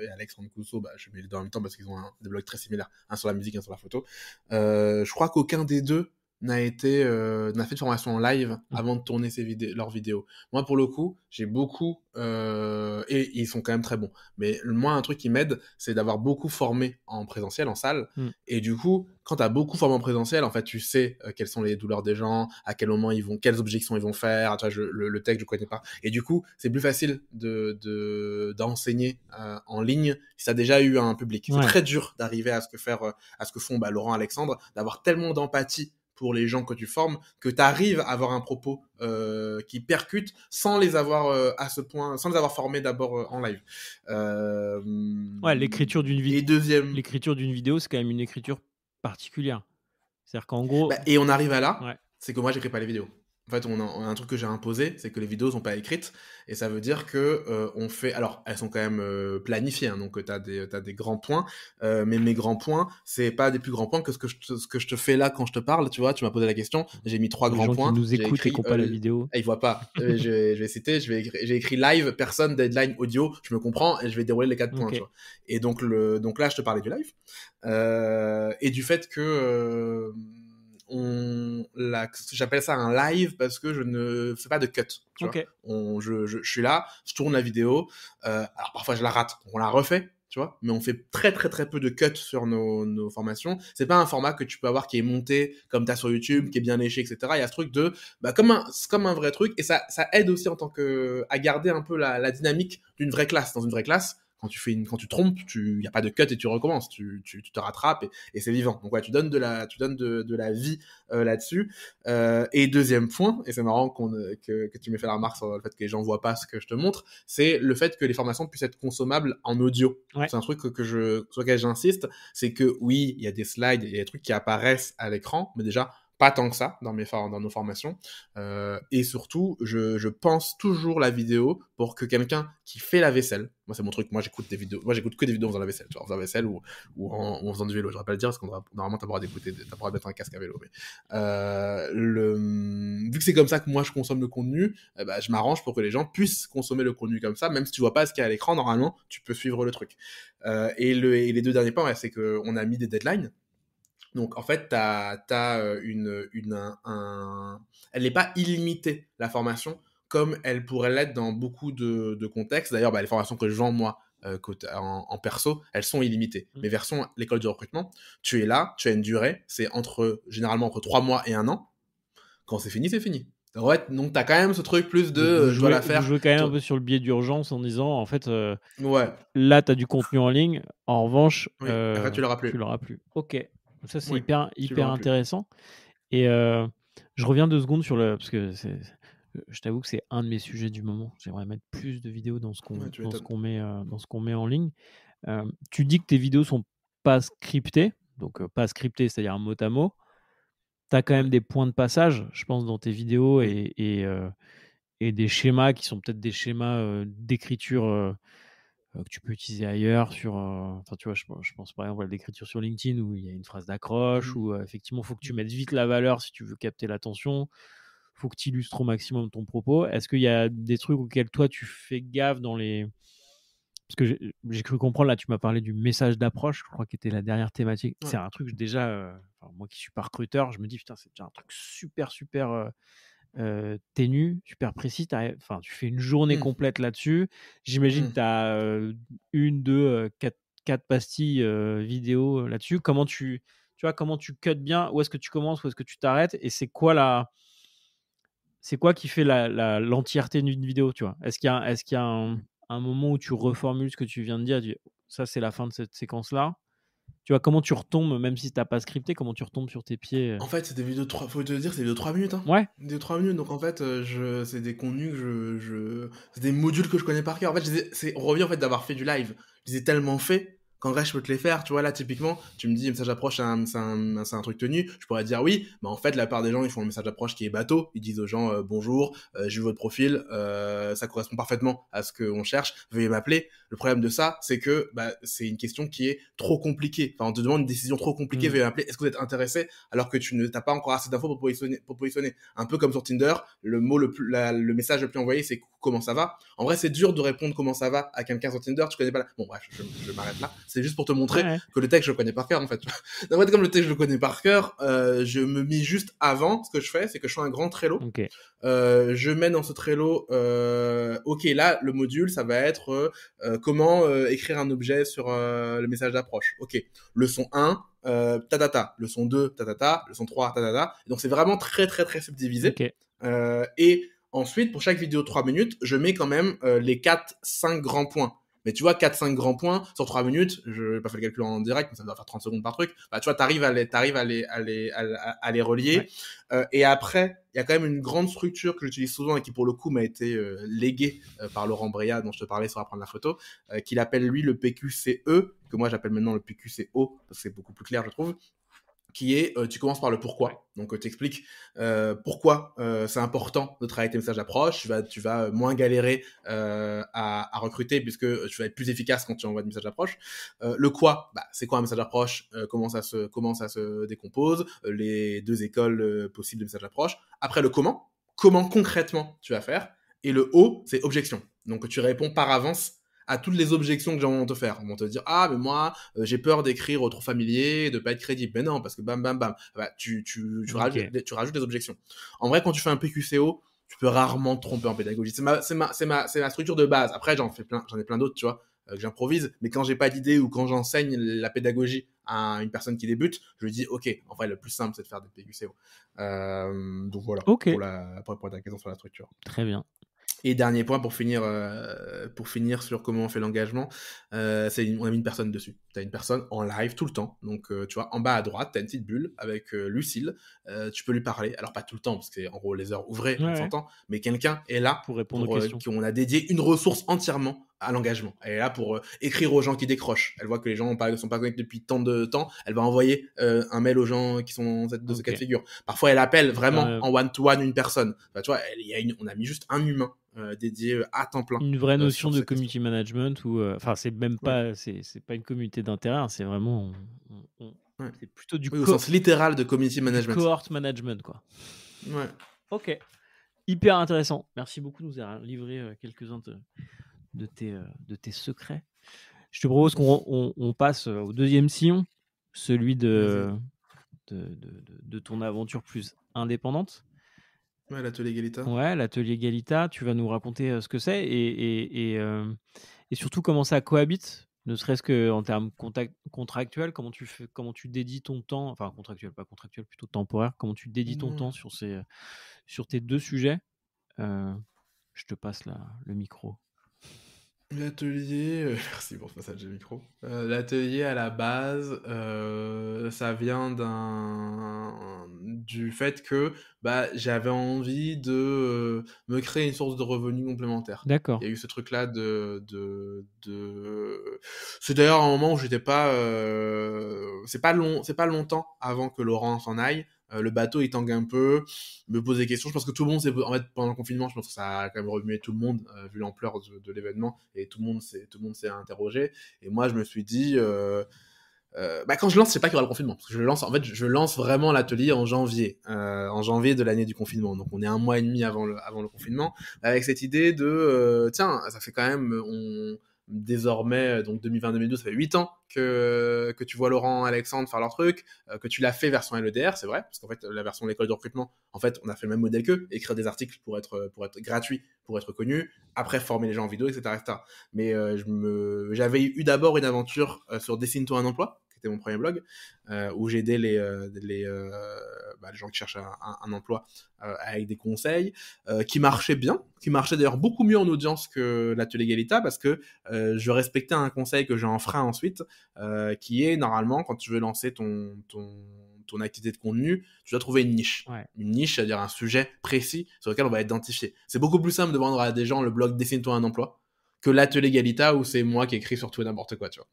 et Alexandre Cousseau, bah, je mets les deux en même temps parce qu'ils ont des blogs très similaires. Un sur la musique, un sur la photo. je crois qu'aucun des deux n'a été euh, n'a fait de formation en live mmh. avant de tourner ses vidéos leurs vidéos moi pour le coup j'ai beaucoup euh, et, ils sont quand même très bons mais moi un truc qui m'aide c'est d'avoir beaucoup formé en présentiel en salle mmh. et du coup quand tu as beaucoup formé en présentiel en fait tu sais euh, quelles sont les douleurs des gens à quel moment ils vont quelles objections ils vont faire le, texte je connais pas et du coup c'est plus facile de d'enseigner en ligne si t'as déjà eu un public c'est très dur d'arriver à ce que faire à ce que font bah, Laurent Alexandre d'avoir tellement d'empathie pour les gens que tu formes, que tu arrives à avoir un propos euh, qui percute sans les avoir euh, à ce point, sans les avoir formés d'abord euh, en live. Ouais, l'écriture d'une vidéo. Et deuxième. L'écriture d'une vidéo, c'est quand même une écriture particulière. C'est-à-dire qu'en gros. Bah, et on arrive à là, c'est que moi, j'écris pas les vidéos en fait, on a, un truc que j'ai imposé, c'est que les vidéos sont pas écrites, et ça veut dire que euh, on fait. Alors, elles sont quand même euh, planifiées, hein, donc euh, t'as des as des grands points, mais mes grands points, c'est pas des plus grands points que ce que je te, ce que je te fais là quand je te parle. Tu vois, tu m'as posé la question, j'ai mis trois les grands gens points. Qui nous écoutent et qui pas la vidéo. Ah, ils voient pas. (laughs) je, je, vais citer. Je vais j'ai écrit live, personne, deadline, audio. Je me comprends et je vais dérouler les quatre points. Tu vois. Et donc le donc là, je te parlais du live et du fait que on j'appelle ça un live parce que je ne fais pas de cut. on, je, je, suis là, je tourne la vidéo. Euh, alors parfois je la rate, on la refait, tu vois. Mais on fait très très très peu de cut sur nos, nos formations. C'est pas un format que tu peux avoir qui est monté comme t'as sur YouTube, qui est bien léché, etc. Il y a ce truc de, bah comme un, comme un vrai truc et ça ça aide aussi en tant que à garder un peu la, la dynamique d'une vraie classe. Dans une vraie classe, quand tu fais une, quand tu trompes, tu, y a pas de cut et tu recommences, tu, tu, te rattrapes et, c'est vivant. Donc ouais, tu donnes de la, tu donnes de, de la vie euh, là-dessus. Euh, et deuxième point, et c'est marrant qu'on, euh, que, que, tu m'aies fait la remarque sur le fait que les gens voient pas ce que je te montre, c'est le fait que les formations puissent être consommables en audio. C'est un truc que, je, sur lequel j'insiste, c'est que oui, il y a des slides, il y a des trucs qui apparaissent à l'écran, mais déjà pas tant que ça dans, mes dans nos formations. Euh, et surtout, je, je, pense toujours la vidéo pour que quelqu'un qui fait la vaisselle, moi c'est mon truc, moi j'écoute des vidéos, moi j'écoute que des vidéos en faisant la vaisselle, genre en faisant la vaisselle ou, ou, en, faisant du vélo, je rappelle dire parce qu'on normalement t'as pas d'écouter, t'as pas mettre un casque à vélo. Mais euh, le, vu que c'est comme ça que moi je consomme le contenu, eh ben, je m'arrange pour que les gens puissent consommer le contenu comme ça, même si tu vois pas ce qu'il y a à l'écran, normalement tu peux suivre le truc. Euh, et, le, et les deux derniers points, ouais, c'est qu'on a mis des deadlines donc en fait, tu as, euh, une, une elle n'est pas illimitée, la formation, comme elle pourrait l'être dans beaucoup de, contextes. D'ailleurs, bah, les formations que je vends, moi, euh, en, perso, elles sont illimitées. Mmh. Mais version l'école du recrutement, tu es là, tu as une durée, c'est entre généralement entre 3 mois et 1 an. Quand c'est fini, c'est fini. Ouais, donc as quand même ce truc plus de euh, je dois la faire. Je veux quand même un peu sur le biais d'urgence en disant en fait là, ouais. là du contenu en ligne, en revanche tu Tu l'auras plus. Ok ça, c'est hyper, hyper intéressant. Et euh, je reviens deux secondes sur le... Parce que je t'avoue que c'est un de mes sujets du moment. J'aimerais mettre plus de vidéos dans ce qu'on met, euh, dans ce qu'on met en ligne. Euh, tu dis que tes vidéos sont pas scriptées, donc pas scriptées, c'est-à-dire mot à mot. Tu as quand même des points de passage, je pense, dans tes vidéos et des schémas qui sont peut-être des schémas d'écriture euh, que tu peux utiliser ailleurs sur euh, enfin tu vois je, pense par exemple à l'écriture sur LinkedIn où il y a une phrase d'accroche mmh. où effectivement, effectivement faut que tu mettes vite la valeur si tu veux capter l'attention faut que tu illustres au maximum ton propos est-ce qu'il y a des trucs auxquels toi tu fais gaffe dans les parce que j'ai cru comprendre là tu m'as parlé du message d'approche je crois qu'était la dernière thématique c'est un truc déjà euh, moi qui suis pas recruteur je me dis putain c'est déjà un truc super super euh, ténue, super précis. Enfin, tu fais une journée mmh. complète là-dessus. J'imagine que mmh. tu as une, deux, quatre, quatre pastilles vidéo là-dessus. Comment tu, tu vois, comment tu cuts bien Où est-ce que tu commences Où est-ce que tu t'arrêtes Et c'est quoi la c'est quoi qui fait l'entièreté la, d'une vidéo, tu vois Est-ce qu'il y a, est-ce qu'il y a un, mmh. moment où tu reformules ce que tu viens de dire, ça c'est la fin de cette séquence-là tu vois, comment tu retombes, même si t'as pas scripté, comment tu retombes sur tes pieds euh En fait, c'est des vidéos de 3, faut te dire, c'est des vidéos de 3 minutes. Hein. Ouais. Des vidéos de 3 minutes, donc en fait, euh, je, c'est des contenus que je. je c'est des modules que je connais par cœur. En fait, c'est, on revient en fait d'avoir fait du live. Je les ai tellement fait quand vrai je peux te les faire. Tu vois, là, typiquement, tu me dis message d'approche, c'est un, truc tenu. Je pourrais dire oui, mais bah, en fait, la part des gens, ils font le message d'approche qui est bateau. Ils disent aux gens euh, bonjour, euh, j'ai vu votre profil, euh, ça correspond parfaitement à ce qu'on cherche, veuillez m'appeler. Le problème de ça, c'est que bah, c'est une question qui est trop compliquée. Enfin, on te demande une décision trop compliquée, mm. veuillez m'appeler, est-ce que vous êtes intéressé alors que tu n'as pas encore assez d'infos pour positionner, pour positionner. Un peu comme sur Tinder, le, mot le, message le plus envoyé, c'est comment ça va. En vrai, c'est dur de répondre comment ça va à quelqu'un sur Tinder, tu connais pas Bon, bref, je m'arrête là. C'est juste pour te montrer que le texte, je le connais par cœur, en fait. (laughs) en fait, comme le texte, je le connais par cœur, euh, je me mets juste avant. Ce que je fais, c'est que je fais un grand Trello. Okay. Euh, je mets dans ce Trello, euh, OK, là, le module, ça va être euh, comment écrire un objet sur le message d'approche. OK, leçon 1, euh, ta leçon 2, ta-ta-ta. leçon 3, ta-ta-ta. Donc c'est vraiment très très très subdivisé. Okay. et ensuite, pour chaque vidéo de 3 minutes, je mets quand même les 4-5 grands points. Mais tu vois, 4-5 grands points sur 3 minutes, je n'ai pas fait le calcul en direct, mais ça doit faire 30 secondes par truc. Bah, tu vois, tu arrives à les, à les, à les, à, les relier. Euh, et après, il y a quand même une grande structure que j'utilise souvent et qui, pour le coup, m'a été euh, léguée euh, par Laurent Bréa, dont je te parlais sur Apprendre la photo, euh, qu'il appelle, lui, le PQCE, que moi, j'appelle maintenant le PQCO, parce que c'est beaucoup plus clair, je trouve qui est euh, tu commences par le pourquoi. Donc euh, tu expliques euh, pourquoi c'est important de travailler tes messages d'approche. Tu vas, tu vas moins galérer à, recruter puisque tu vas être plus efficace quand tu envoies des messages d'approche. le quoi, bah, c'est quoi un message d'approche Comment ça se comment ça se décompose Les deux écoles possibles de messages d'approche. Après le comment, comment concrètement tu vas faire Et le O, c'est objection. Donc tu réponds par avance à toutes les objections que j'ai envie de te faire. on va te dire ah mais moi euh, j'ai peur d'écrire trop familier, de pas être crédible. Mais non parce que bam bam bam, ah bah, tu tu, rajoutes, des objections. En vrai quand tu fais un PQCO tu peux rarement te tromper en pédagogie. C'est ma, c'est structure de base. Après, j'en fais plein, j'en ai plein d'autres, tu vois, euh, que j'improvise. Mais quand j'ai pas d'idée ou quand j'enseigne la pédagogie à une personne qui débute, je lui dis, OK, en vrai, le plus simple, c'est de faire des PQCO. Euh, donc voilà. Pour, la, pour répondre à la question sur la structure. Très bien. Et dernier point pour finir, euh, pour finir sur comment on fait l'engagement, euh, c'est on a mis une personne dessus. Tu as une personne en live tout le temps. Donc, euh, tu vois, en bas à droite, tu as une petite bulle avec Lucille. tu peux lui parler. Alors, pas tout le temps, parce que en gros les heures ouvrées, on s'entend. Mais quelqu'un est là pour répondre aux questions. Qui, on a dédié une ressource entièrement à l'engagement. Elle est là pour euh, écrire aux gens qui décrochent. Elle voit que les gens ne sont pas connectés depuis tant de temps. Elle va envoyer euh, un mail aux gens qui sont dans ce cas de figure. Parfois, elle appelle vraiment en one-to-one une personne. tu vois, une, on a mis juste un humain euh, dédié à temps plein. Une vraie notion de community management ou enfin, c'est même pas, c'est pas une communauté d'intérêt, hein, c'est vraiment, c'est plutôt du oui, au sens littéral de community management. Cohort management, quoi. Ouais. Ok. Hyper intéressant. Merci beaucoup de nous avoir livré quelques-uns de de tes, euh, de tes secrets. Je te propose qu'on passe euh, au deuxième sillon, celui de, de, ton aventure plus indépendante. Ouais, l'atelier Galita. Ouais, l'atelier Galita, tu vas nous raconter euh, ce que c'est et, surtout comment ça cohabite, ne serait-ce que en termes contact, contractuels, comment tu, fais, comment tu dédies ton temps, enfin contractuel, pas contractuel, plutôt temporaire, comment tu dédies ton mmh. temps sur, ces, sur tes deux sujets. je te passe le micro. L'atelier, euh, (laughs) merci pour ce passage de micro. Euh, l'atelier à la base, euh, ça vient d'un du fait que bah, j'avais envie de me créer une source de revenus complémentaire. D'accord. Il y a eu ce truc-là de, de, de... C'est d'ailleurs un moment où j'étais pas, c'est pas long, c'est pas longtemps avant que Laurent s'en aille euh, le bateau il tangue un peu, me pose des questions. Je pense que tout le monde s'est en fait pendant le confinement, je pense que ça a quand même remué tout le monde euh, vu l'ampleur de, l'événement et tout le monde s'est tout le monde s'est interrogé. Et moi je me suis dit euh, bah, quand je lance, c'est pas qu'il y aura le confinement. je lance, en fait, je lance vraiment l'atelier en janvier, en janvier de l'année du confinement. Donc on est un mois et demi avant le, avant le confinement, avec cette idée de tiens, ça fait quand même on, désormais, euh, donc 2020 2012 ça fait 8 ans que, euh, que tu vois Laurent, Alexandre faire leur truc, euh, que tu l'as fait version LEDR, c'est vrai, parce qu'en fait, la version de l'école de recrutement, en fait, on a fait le même modèle qu'eux, écrire des articles pour être, pour être gratuit, pour être connu, après former les gens en vidéo, etc. Mais j'avais eu d'abord une aventure sur Dessine-toi un emploi, c'était mon premier blog, euh, où j'aidais les, euh, euh, bah, les, gens qui cherchent un, emploi avec des conseils, qui marchaient bien, qui marchait d'ailleurs beaucoup mieux en audience que l'atelier Galita, parce que je respectais un conseil que j'ai enfreint ensuite, qui est normalement quand tu veux lancer ton, ton activité de contenu, tu dois trouver une niche. Une niche, c'est-à-dire un sujet précis sur lequel on va identifier. C'est beaucoup plus simple de vendre à des gens le blog Dessine-toi un emploi que l'atelier Galita où c'est moi qui écris sur tout et n'importe quoi, tu vois.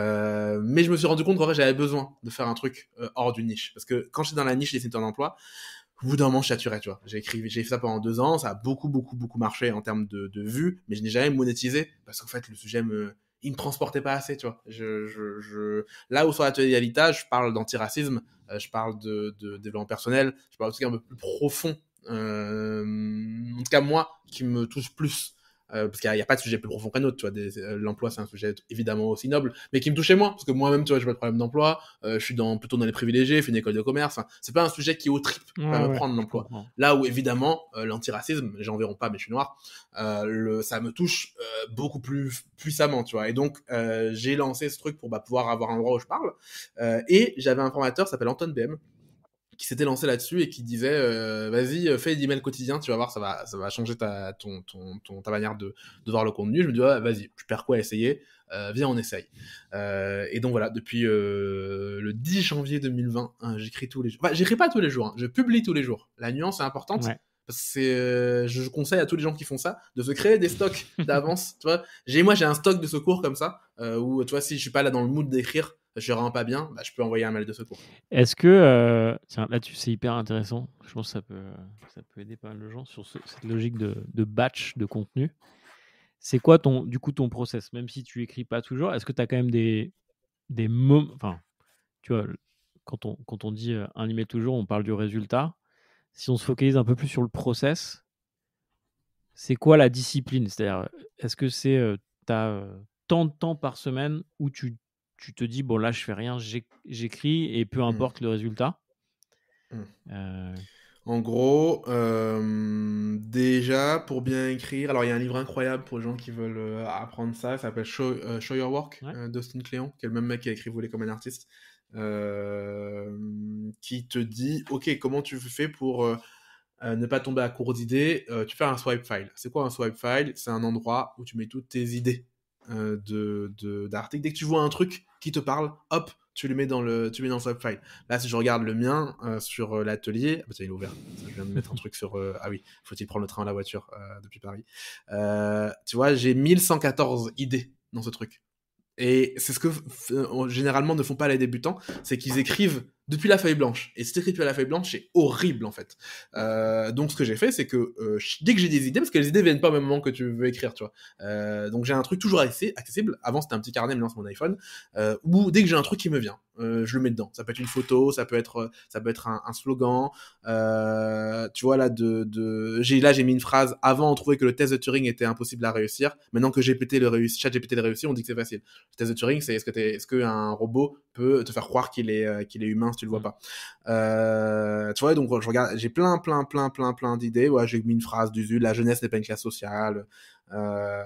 Euh, mais je me suis rendu compte que j'avais besoin de faire un truc euh, hors du niche. Parce que quand j'étais dans la niche des sites d'emploi, emploi, au bout d'un moment, je tu vois. J'ai écrit, j'ai fait ça pendant deux ans, ça a beaucoup, beaucoup, beaucoup marché en termes de, vues, mais je n'ai jamais monétisé parce qu'en fait, le sujet me, il me transportait pas assez, tu vois. Là où sur l'atelier Galita, je parle d'antiracisme, euh, je parle de, développement personnel, je parle de un peu plus profond. en tout cas, moi, qui me touche plus euh, parce qu'il n'y a, pas de sujet plus profond qu'un autre, tu vois. Euh, l'emploi, c'est un sujet évidemment aussi noble, mais qui me touchait moins, parce que moi-même, tu vois, j'ai pas de problème d'emploi, euh, je suis dans, plutôt dans les privilégiés, je fais une école de commerce, c'est pas un sujet qui est au trip, ouais, me prendre l'emploi. Là où évidemment, l'antiracisme, j'en verront pas, mais je suis noir, le, ça me touche beaucoup plus puissamment, tu vois. Et donc, j'ai lancé ce truc pour bah, pouvoir avoir un endroit où je parle, et j'avais un formateur, s'appelle Anton BM, qui s'était lancé là-dessus et qui disait euh, vas-y euh, fais des emails quotidiens tu vas voir ça va ça va changer ta ton, ton, ta manière de, de voir le contenu je me dis vas-y tu perds quoi à essayer euh, viens on essaye et donc voilà depuis le 10 janvier 2020 hein, j'écris tous les jours enfin, j'écris pas tous les jours hein, je publie tous les jours la nuance est importante parce que c'est je conseille à tous les gens qui font ça de se créer des stocks d'avance (laughs) tu vois j'ai moi j'ai un stock de secours comme ça où tu vois si je suis pas là dans le mood d'écrire je rends pas bien, bah, je peux envoyer un mail de secours. Est-ce que, euh, tiens, là-dessus, c'est hyper intéressant. Je pense que ça peut, ça peut aider pas mal de gens sur cette logique de, batch de contenu. C'est quoi ton, du coup, ton process Même si tu écris pas toujours, est-ce que tu as quand même des, des moments. Enfin, tu vois, quand on, quand on dit euh, un email toujours, on parle du résultat. Si on se focalise un peu plus sur le process, c'est quoi la discipline C'est-à-dire, est-ce que c'est. Euh, tu as tant de temps par semaine où tu tu te dis, bon, là, je fais rien, j'écris, et peu mmh. importe le résultat mmh. euh, En gros, déjà, pour bien écrire, alors il y a un livre incroyable pour les gens qui veulent euh, apprendre ça, ça s'appelle euh, Show, Your Work Dustin d'Austin Cléon, qui est le même mec qui a écrit Voler comme un artiste, qui te dit, ok, comment tu fais pour ne pas tomber à court d'idées Tu fais un swipe file. C'est quoi un swipe file C'est un endroit où tu mets toutes tes idées euh, de d'articles. Dès que tu vois un truc qui te parle, hop, tu le mets dans le, tu mets dans le subfile. Là, si je regarde le mien euh, sur euh, l'atelier, ah, bah, il est ouvert. je viens de mettre un truc sur. ah oui, faut-il prendre le train à la voiture depuis Paris Tu vois, j'ai 1114 idées dans ce truc. Et c'est ce que généralement ne font pas les débutants, c'est qu'ils écrivent depuis la feuille blanche. Et écrit écrit à la feuille blanche, c'est horrible en fait. Euh, donc ce que j'ai fait, c'est que euh, dès que j'ai des idées, parce que les idées viennent pas au même moment que tu veux écrire, tu vois. Euh, donc j'ai un truc toujours accessible. Avant c'était un petit carnet, maintenant c'est mon iPhone. Ou dès que j'ai un truc qui me vient, je le mets dedans. Ça peut être une photo, ça peut être, ça peut être un, slogan. tu vois là, de, j'ai là j'ai mis une phrase. Avant on trouvait que le test de Turing était impossible à réussir. Maintenant que j'ai pété le réussi, chat pété le réussi, on dit que c'est facile. Le test de Turing, c'est est-ce que qu'un robot peut te faire croire qu'il est qu'il est humain Hein, si tu le vois mm. pas. Euh, tu vois, donc je regarde, j'ai plein, plein, plein, plein, plein d'idées. Ouais, j'ai mis une phrase d'usu, la jeunesse n'est pas une classe sociale. Euh,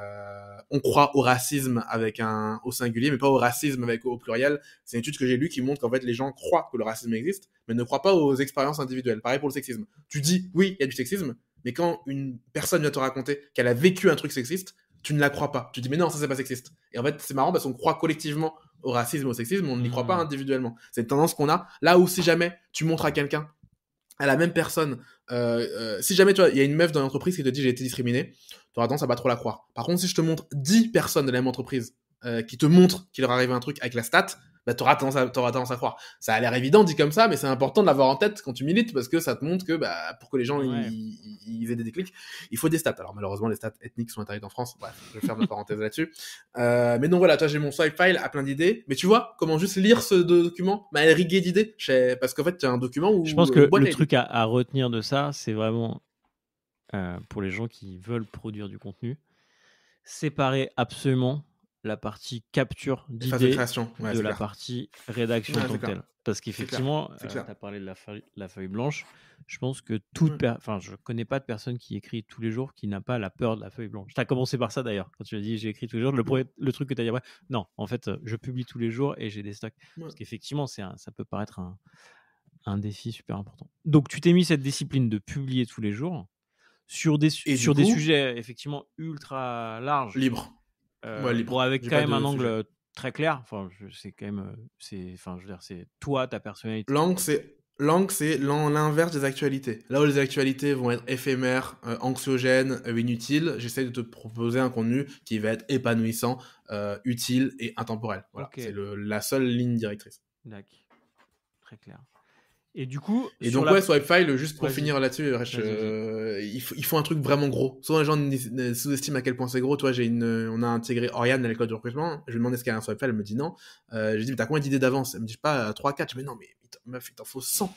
on croit au racisme avec un au singulier, mais pas au racisme avec au pluriel. C'est une étude que j'ai lue qui montre qu'en fait les gens croient que le racisme existe, mais ne croient pas aux expériences individuelles. Pareil pour le sexisme. Tu dis oui, il y a du sexisme, mais quand une personne vient te raconter qu'elle a vécu un truc sexiste, tu ne la crois pas. Tu dis mais non, ça c'est pas sexiste. Et en fait c'est marrant parce qu'on croit collectivement au racisme, au sexisme, on n'y croit pas hmm. individuellement. C'est une tendance qu'on a. Là où si jamais tu montres à quelqu'un, à la même personne, euh, euh, si jamais il y a une meuf dans l'entreprise qui te dit j'ai été discriminée, tu auras tendance à pas trop la croire. Par contre, si je te montre 10 personnes de la même entreprise euh, qui te montrent qu'il leur arrive un truc avec la stat, bah, tu auras, tendance à, tendance à croire. Ça a l'air évident dit comme ça, mais c'est important de l'avoir en tête quand tu milites parce que ça te montre que bah, pour que les gens ils, aient des déclics, il faut des stats. Alors malheureusement, les stats ethniques sont interdites en France. Bref, je ferme la parenthèse là-dessus. Euh, mais non, voilà, toi j'ai mon swipe file à plein d'idées. Mais tu vois comment juste lire ce document m'a irrigué d'idées parce qu'en fait, tu as un document où. Je pense que le truc à, retenir de ça, c'est vraiment euh, pour les gens qui veulent produire du contenu, séparer absolument la partie capture d'idées de, la partie rédaction tant que Parce qu'effectivement, tu as parlé de la feuille, blanche. Je pense que toute enfin, je connais pas de personne qui écrit tous les jours qui n'a pas la peur de la feuille blanche. Tu as commencé par ça d'ailleurs, quand tu as dit j'écris tous les jours. Le, truc que tu as dit, non, en fait, euh, je publie tous les jours et j'ai des stocks. Parce qu'effectivement, ça peut paraître un, un défi super important. Donc, tu t'es mis cette discipline de publier tous les jours sur des, sur des sujets effectivement ultra larges. Libre. Ouais, euh, avec quand même un angle euh, très clair. Enfin, je, c'est quand même, euh, c'est, enfin, je veux dire, c'est toi ta personnalité. L'angle, c'est c'est l'inverse des actualités. Là où les actualités vont être éphémères, anxiogènes, inutiles, j'essaie de te proposer un contenu qui va être épanouissant, utile et intemporel. Voilà, c'est la seule ligne directrice. D'accord, très clair. Et du coup. Et donc, la... ouais, juste pour finir là-dessus, euh, font faut, un truc vraiment gros. Souvent, les gens sous-estiment à quel point c'est gros. Toi, j'ai une, on a intégré Oriane dans l'école de recrutement. Je lui demandais ce qu'elle y a sur Swipefile, elle me dit non. Euh, j'ai dit, mais t'as combien d'idées d'avance Elle me dit, pas 3-4. Je lui dis, non, mais meuf, il t'en faut 100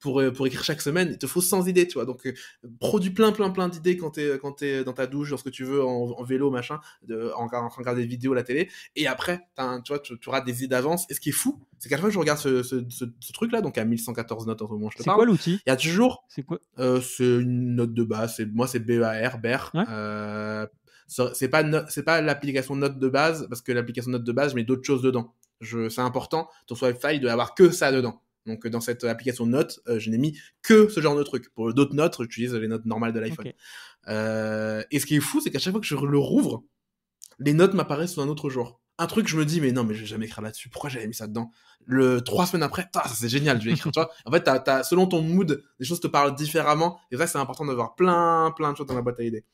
pour, euh, pour écrire chaque semaine, il te faut 100 idées, tu vois. Donc, produit euh, produis plein, plein, plein d'idées quand t'es, quand t'es dans ta douche, lorsque tu veux, en, vélo, machin, de, en, en regardant des vidéos à la télé. Et après, tu vois, tu, tu, auras des idées d'avance. Et ce qui est fou, c'est qu'à chaque fois que je regarde ce, truc-là, donc à 1114 notes en ce moment, je te parle. C'est quoi l'outil Il y a toujours. C'est quoi euh, C'est une note de base. Moi, c'est b BER. E euh, c'est pas c'est pas l'application note de base parce que l'application note de base je mets d'autres choses dedans je c'est important ton soit il doit avoir que ça dedans donc euh, dans cette application notes euh, je n'ai mis que ce genre de truc. Pour d'autres notes, j'utilise les notes normales de l'iPhone. Euh, et ce qui est fou, c'est qu'à chaque fois que je le rouvre, les notes m'apparaissent sur un autre jour. Un truc, je me dis, mais non, mais je vais jamais écrire là-dessus. Pourquoi j'avais mis ça dedans Le trois semaines après, ah, c'est génial, je vais écrire. (laughs) en fait, as, selon ton mood, les choses te parlent différemment. Et ça, c'est important d'avoir plein, plein de choses dans la boîte à idées.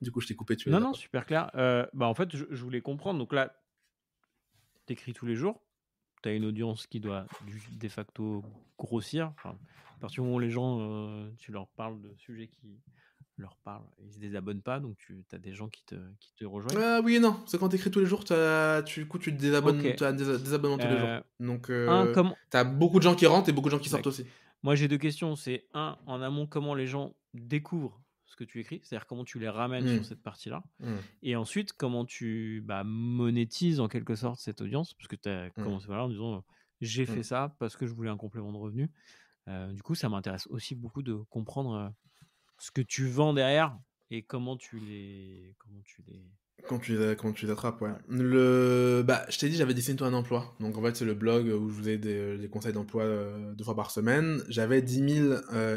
Du coup, je t'ai coupé. Tu non, non, super clair. bah, en fait, je, je voulais comprendre. Donc là, t'écris tous les jours une audience qui doit de facto grossir. Enfin, à partir moment où les gens, euh, tu leur parles de sujets qui leur parlent, ils se désabonnent pas, donc tu as des gens qui te, qui te rejoignent. Ah oui et non, c'est quand tu écris tous les jours, as, tu, du coup tu te désabonnes, tu as des, désabonnements tous les jours. Euh, donc euh, un, tu as beaucoup de gens qui rentrent et beaucoup de gens qui sortent aussi. Moi j'ai deux questions, c'est un, en amont, comment les gens découvrent ce que tu écris, c'est-à-dire comment tu les ramènes mmh. sur cette partie-là, mmh. et ensuite comment tu bah, monétises en quelque sorte cette audience, parce que tu as mmh. commencé voilà, en disant euh, j'ai fait ça parce que je voulais un complément de revenu. Euh, du coup, ça m'intéresse aussi beaucoup de comprendre euh, ce que tu vends derrière et comment tu les. Comment tu les... Quand tu, quand tu t'attrapes, ouais. Le, bah, je t'ai dit, j'avais dessiné-toi un emploi. Donc, en fait, c'est le blog où je vous des, conseils d'emploi deux fois par semaine. J'avais 10 000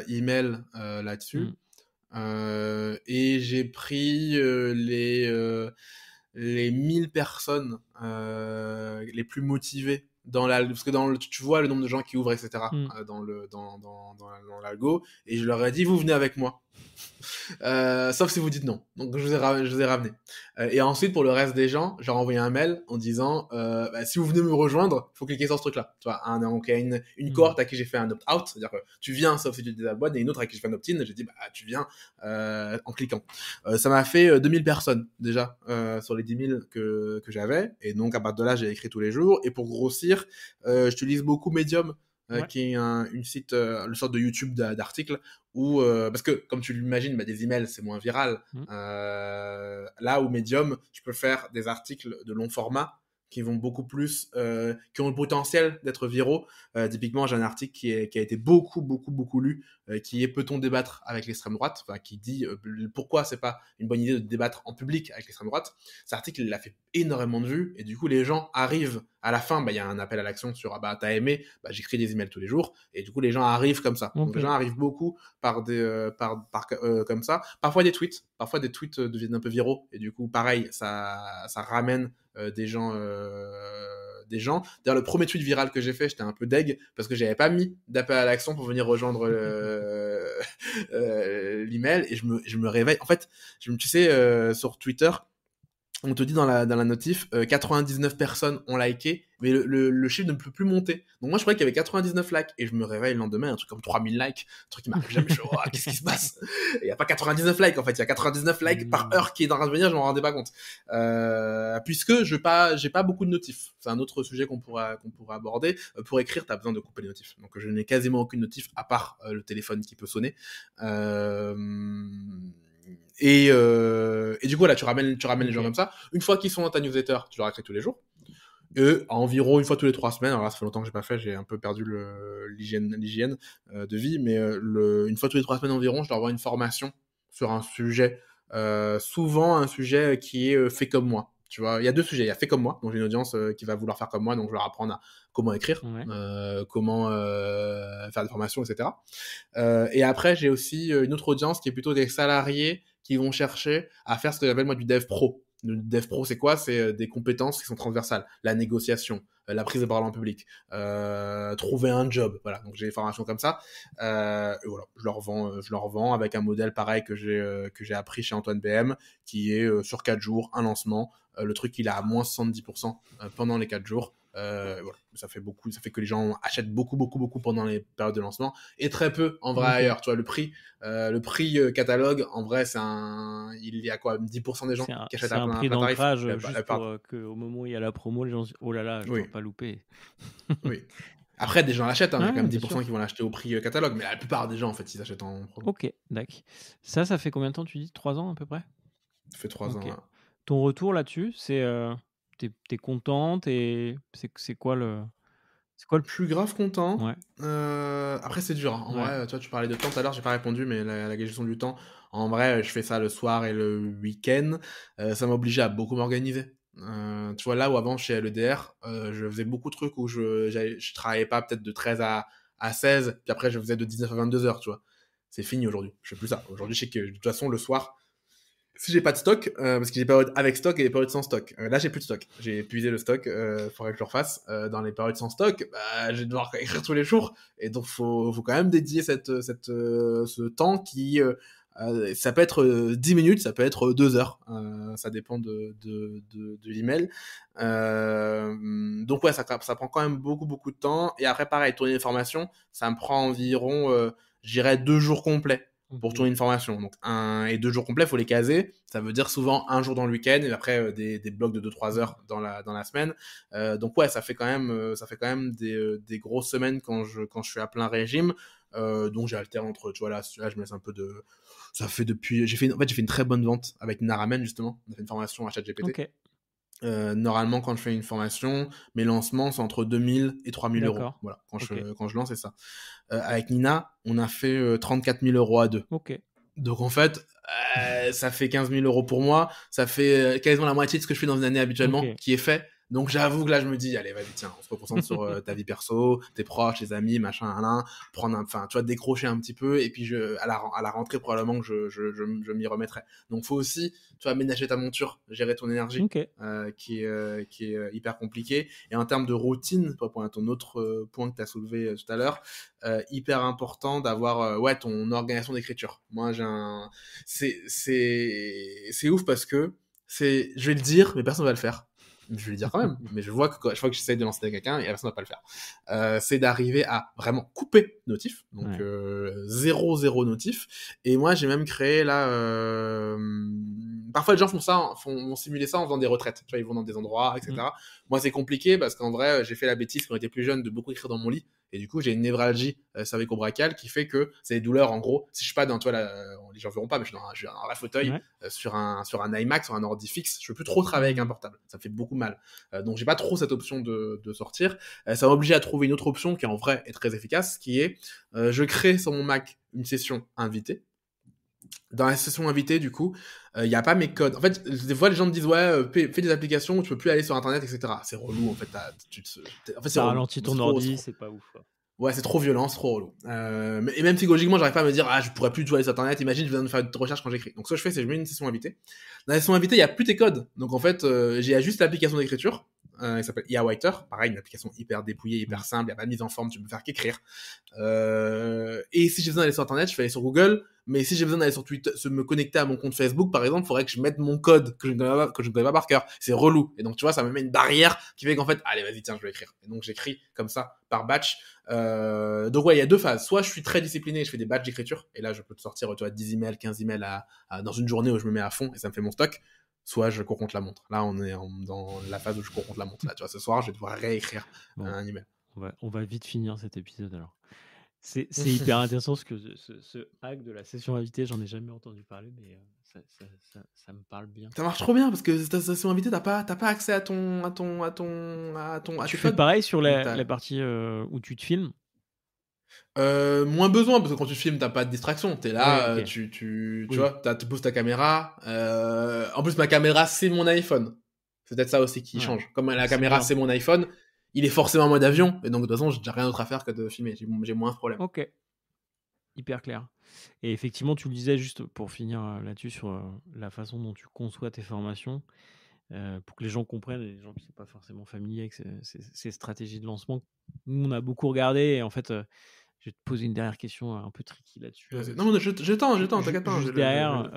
emails là-dessus. Euh, et j'ai pris euh, les euh, les 1000 personnes les plus motivées dans la, parce que dans tu vois le nombre de gens qui ouvrent, etc., mmh. dans l'algo, dans, dans, dans et je leur ai dit, vous venez avec moi. (laughs) Euh, sauf si vous dites non. Donc je vous ai, ramené. Euh, et ensuite pour le reste des gens, j'ai renvoyé un mail en disant euh, bah, si vous venez me rejoindre, il faut cliquer sur ce truc-là. Tu vois, un, une, hmm. cohorte à qui j'ai fait un opt-out, c'est-à-dire que tu viens sauf si tu désabonnes et une autre à qui j'ai fait un opt-in, j'ai dit bah tu viens en cliquant. ça m'a fait 2000 personnes déjà sur les 10 000 que, que j'avais, et donc à partir de là j'ai écrit tous les jours. Et pour grossir, je j'utilise beaucoup Medium euh, qui est une site, euh, sorte de YouTube d'articles où, euh, parce que comme tu l'imagines, bah, des emails c'est moins viral. Mmh. là au Medium, tu peux faire des articles de long format qui vont beaucoup plus, euh, qui ont le potentiel d'être viraux. Euh, typiquement, j'ai un article qui, a été beaucoup, beaucoup, beaucoup lu, euh, qui est peut-on débattre avec l'extrême droite Enfin, qui dit pourquoi c'est pas une bonne idée de débattre en public avec l'extrême droite. Cet article, il a fait énormément de vues, et du coup, les gens arrivent à la fin. Bah, il y a un appel à l'action sur ah bah t'as aimé, bah, j'écris des emails tous les jours, et du coup, les gens arrivent comme ça. les gens arrivent beaucoup par des, comme ça. Parfois des tweets, parfois des tweets deviennent un peu viraux, et du coup, pareil, ça, ça ramène euh, des gens euh, des gens. D'ailleurs, le premier tweet viral que j'ai fait, j'étais un peu deg parce que j'avais pas mis d'appel à l'action pour venir rejoindre euh, (laughs) l'email et je me, je me réveille. En fait, je me, tu sais, sur Twitter, on te dit dans la, dans la notif, 99 euh, personnes ont liké, mais le, chiffre ne peut plus monter. Donc moi, je croyais qu'il y avait 99 likes, et je me réveille le lendemain, un truc comme 3000 likes, un truc qui m'arrive jamais, je oh, qu'est-ce qui se passe Il n'y a pas 99 likes, en fait, il y a 99 likes par mmh. heure qui est en train de venir, je m'en rendais pas compte. Euh, puisque je n'ai pas, pas beaucoup de notifs. C'est un autre sujet qu'on pourrait qu'on pourra aborder. Euh, pour écrire, tu as besoin de couper les notifs. Donc je n'ai quasiment aucune notif, à part le téléphone qui peut sonner. Euh euh, et, du coup, là, tu ramènes, tu ramènes les gens comme ça. Une fois qu'ils sont dans ta newsletter, tu leur écris tous les jours. Et environ une fois tous les trois semaines, alors ça fait longtemps que j'ai pas fait, j'ai un peu perdu l'hygiène euh, de vie, mais euh, une fois tous les trois semaines environ, je leur envoie une formation sur un sujet, souvent un sujet qui est fait comme moi. Tu vois, il y a deux sujets. Il y a fait comme moi, donc j'ai une audience euh, qui va vouloir faire comme moi, donc je vais leur apprendre à comment écrire, euh, comment euh, faire des formations, etc. et après, j'ai aussi une autre audience qui est plutôt des salariés qui vont chercher à faire ce que j'appelle moi du dev pro. Le dev pro, c'est quoi C'est des compétences qui sont transversales. La négociation, euh, la prise de parole en public, euh, trouver un job. Voilà, donc j'ai des formations comme ça. Euh, voilà, je leur vends, je leur vends avec un modèle pareil que j'ai que j'ai appris chez Antoine BM, qui est sur 4 jours un lancement. le truc il a à moins 70% pendant les 4 jours. Euh, ça fait beaucoup, ça fait que les gens achètent beaucoup, beaucoup, beaucoup pendant les périodes de lancement et très peu en vrai ailleurs. Tu vois, le prix, euh, le prix euh, catalogue, en vrai, c'est un, il y a quoi, 10% des gens qui achètent à plein, un prix d'ancrage juste pour qu'au moment où il y a la promo, les gens disent oh là là, je ne pas louper. (laughs) oui. Après, des gens l'achètent, hein, il y a quand même 10% qui vont l'acheter au prix catalogue, mais la plupart des gens, en fait, ils achètent en promo. Ok, d'accord. Ça, ça fait combien de temps, tu dis 3 ans à peu près Ça fait 3 ans. Ton retour là-dessus, c'est t'es, es content et c'est, quoi le. C'est quoi le plus grave content euh, Après, c'est dur. Hein. En ouais. vrai, euh, tu, tu parlais de temps tout à l'heure, j'ai pas répondu, mais la, la, gestion du temps, en vrai, euh, je fais ça le soir et le week-end. ça m'a obligé à beaucoup m'organiser. tu vois, là où avant, chez LEDR, je faisais beaucoup de trucs où je, je travaillais pas peut-être de 13 à, à 16, puis après, je faisais de 19 à 22 heures, tu vois. C'est fini aujourd'hui. Je fais plus ça. Aujourd'hui, je sais que de toute façon, le soir, si j'ai pas de stock, euh, parce que j'ai des périodes avec stock et des périodes sans stock. Euh, là, j'ai plus de stock. J'ai épuisé le stock. Euh, faudrait que je le refasse. dans les périodes sans stock, bah, je vais devoir écrire tous les jours. Et donc, faut, faut quand même dédier cette, cette, ce temps qui, ça peut être 10 minutes, ça peut être 2 heures. ça dépend de, de, de, de l'email. donc, ouais, ça, ça prend quand même beaucoup, beaucoup de temps. Et après, pareil, tourner une formation, ça me prend environ, j'irais, 2 jours complets pour tourner une formation. Donc un et deux jours complets, faut les caser. Ça veut dire souvent un jour dans le week-end et après euh, des, blocs de 2-3 heures dans la, dans la semaine. Euh, donc ouais, ça fait quand même, euh, ça fait quand même des, des grosses semaines quand je, quand je suis à plein régime. Euh, donc j'alterne entre, tu vois, là, là, je me laisse un peu de... Ça fait depuis... J'ai fait, en fait, j'ai fait une très bonne vente avec Naramen, justement. On a fait une formation à ChatGPT. Okay. Euh, normalement, quand je fais une formation, mes lancements c'est entre 2000 et 3000 euros. Voilà, quand, je, quand je lance, c'est ça. Euh, avec Nina, on a fait 34 euh, 000 euros à deux. Okay. Donc en fait, ça fait 15 000 euros pour moi. Ça fait quasiment la moitié de ce que je fais dans une année habituellement qui est fait donc j'avoue que là, je me dis, allez, vas-y, tiens, on se concentre sur euh, ta vie perso, tes proches, tes amis, machin, Alain prendre, enfin, tu vois, décrocher un petit peu, et puis je, à, la, rentrée, probablement que je, je, je, m'y remettrai. Donc faut aussi, tu vois, ménager ta monture, gérer ton énergie, euh, qui, est, euh, qui est hyper compliqué. Et en termes de routine, pour ton autre point que tu as soulevé tout à l'heure, hyper important d'avoir, ouais, ton organisation d'écriture. Moi, j'ai un... C'est ouf parce que c'est je vais le dire mais personne va le faire je vais le dire quand même, mais je vois que je vois que j'essaye de lancer quelqu'un et la personne ne va pas le faire. Euh, c'est d'arriver à vraiment couper notif, donc euh, zéro zéro notif. Et moi j'ai même créé là euh, parfois, les gens font ça, font, vont simuler ça en faisant des retraites. ils vont dans des endroits, etc. Mm. Moi, c'est compliqué parce qu'en vrai, j'ai fait la bêtise quand j'étais plus jeune de beaucoup écrire dans mon lit. Et du coup, j'ai une névralgie euh, cervico qui fait que c'est des douleurs, en gros. Si je suis pas dans, toi, là, euh, les gens verront pas, mais je suis dans un, fauteuil, euh, sur, un, sur un iMac, sur un ordi fixe. Je peux plus trop travailler avec un portable. Ça fait beaucoup mal. Euh, donc, j'ai pas trop cette option de, de sortir. ça m'a à trouver une autre option qui, en vrai, est très efficace, qui est, je crée sur mon Mac une session invitée dans la session invitée, du coup, euh, il y n'y a pas mes codes. En fait, des fois, les gens me disent, ouais, euh, fais, des applications tu peux plus aller sur Internet, etc. C'est relou, en fait. Tu en ça ton ordi, c'est pas ouf. Ouais, c'est trop violent, c'est trop relou. Euh, et même psychologiquement, j'arrive pas à me dire, ah, je pourrais plus jouer aller sur Internet. Imagine, je viens de faire une recherche quand j'écris. Donc, ce que je fais, c'est je mets une session invitée. Dans la session invitée, il n'y a plus tes codes. Donc, en fait, j'ai juste l'application d'écriture euh, il s'appelle Iawiter, Pareil, une application hyper dépouillée, hyper mm. simple, il n'y a pas de mise en forme, tu peux faire qu'écrire. Euh, et si j'ai besoin d'aller sur Internet, je vais aller sur Google. Mais si j'ai besoin d'aller sur Twitter, se me connecter à mon compte Facebook, par exemple, il faudrait que je mette mon code que je ne connais pas, que je pas par cœur. C'est relou. Et donc, tu vois, ça me met une barrière qui fait qu'en fait, allez, vas-y, tiens, je vais écrire. Et donc, j'écris comme ça, par batch. Euh, donc, ouais, il y a deux phases. Soit je suis très discipliné, je fais des batchs d'écriture. Et là, je peux te sortir, 10 emails, 15 emails dans une journée où je me mets à fond et ça me fait mon stock soit je cours contre la montre. Là, on est dans la phase où je cours contre la montre. Là, tu vois, ce soir, je vais devoir réécrire un email. On va, vite finir cet épisode alors. C'est (laughs) hyper intéressant ce que ce, hack de la session invitée, j'en ai jamais entendu parler, mais euh, ça, me parle bien. Ça marche trop bien parce que ta session invitée, t'as pas, pas accès à ton, à ton, à ton, à ton. tu fais pareil sur la, partie euh, où tu te filmes. Euh, moins besoin parce que quand tu filmes t'as pas de distraction t'es là euh, tu tu, tu vois tu poses ta caméra euh, en plus ma caméra c'est mon iPhone c'est peut-être ça aussi qui change comme la caméra c'est mon iPhone il est forcément en mode avion et donc de toute façon j'ai rien d'autre à faire que de filmer j'ai moins de problèmes ok hyper clair et effectivement tu le disais juste pour finir là-dessus sur la façon dont tu conçois tes formations pour que les gens comprennent, les gens qui sont pas forcément familiers avec ces, ces, stratégies de lancement, nous on a beaucoup regardé et en fait je vais te poser une dernière question euh, un peu tricky là-dessus. Euh, non, mais j'attends, t'inquiète pas. Derrière,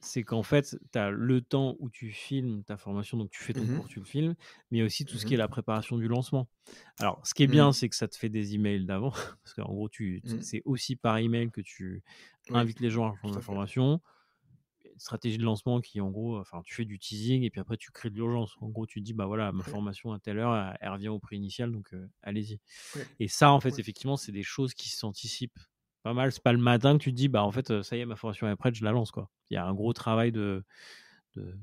c'est qu'en fait, tu as le temps où tu filmes ta formation, donc tu fais ton mmh cours, tu le filmes, mais il y a aussi tout ce qui mmh est la préparation du lancement. Alors, ce qui est mmh bien, c'est que ça te fait des emails d'avant, (laughs) parce qu'en gros, c'est aussi par email que tu invites les gens à prendre la formation stratégie de lancement qui, en gros, enfin, tu fais du teasing et puis après, tu crées de l'urgence. En gros, tu dis, bah voilà, ma formation à telle heure, elle revient au prix initial, donc allez-y. Et ça, en fait, effectivement, c'est des choses qui s'anticipent pas mal. C'est pas le matin que tu te dis, bah en fait, ça y est, ma formation est prête, je la lance, quoi. Il y a un gros travail de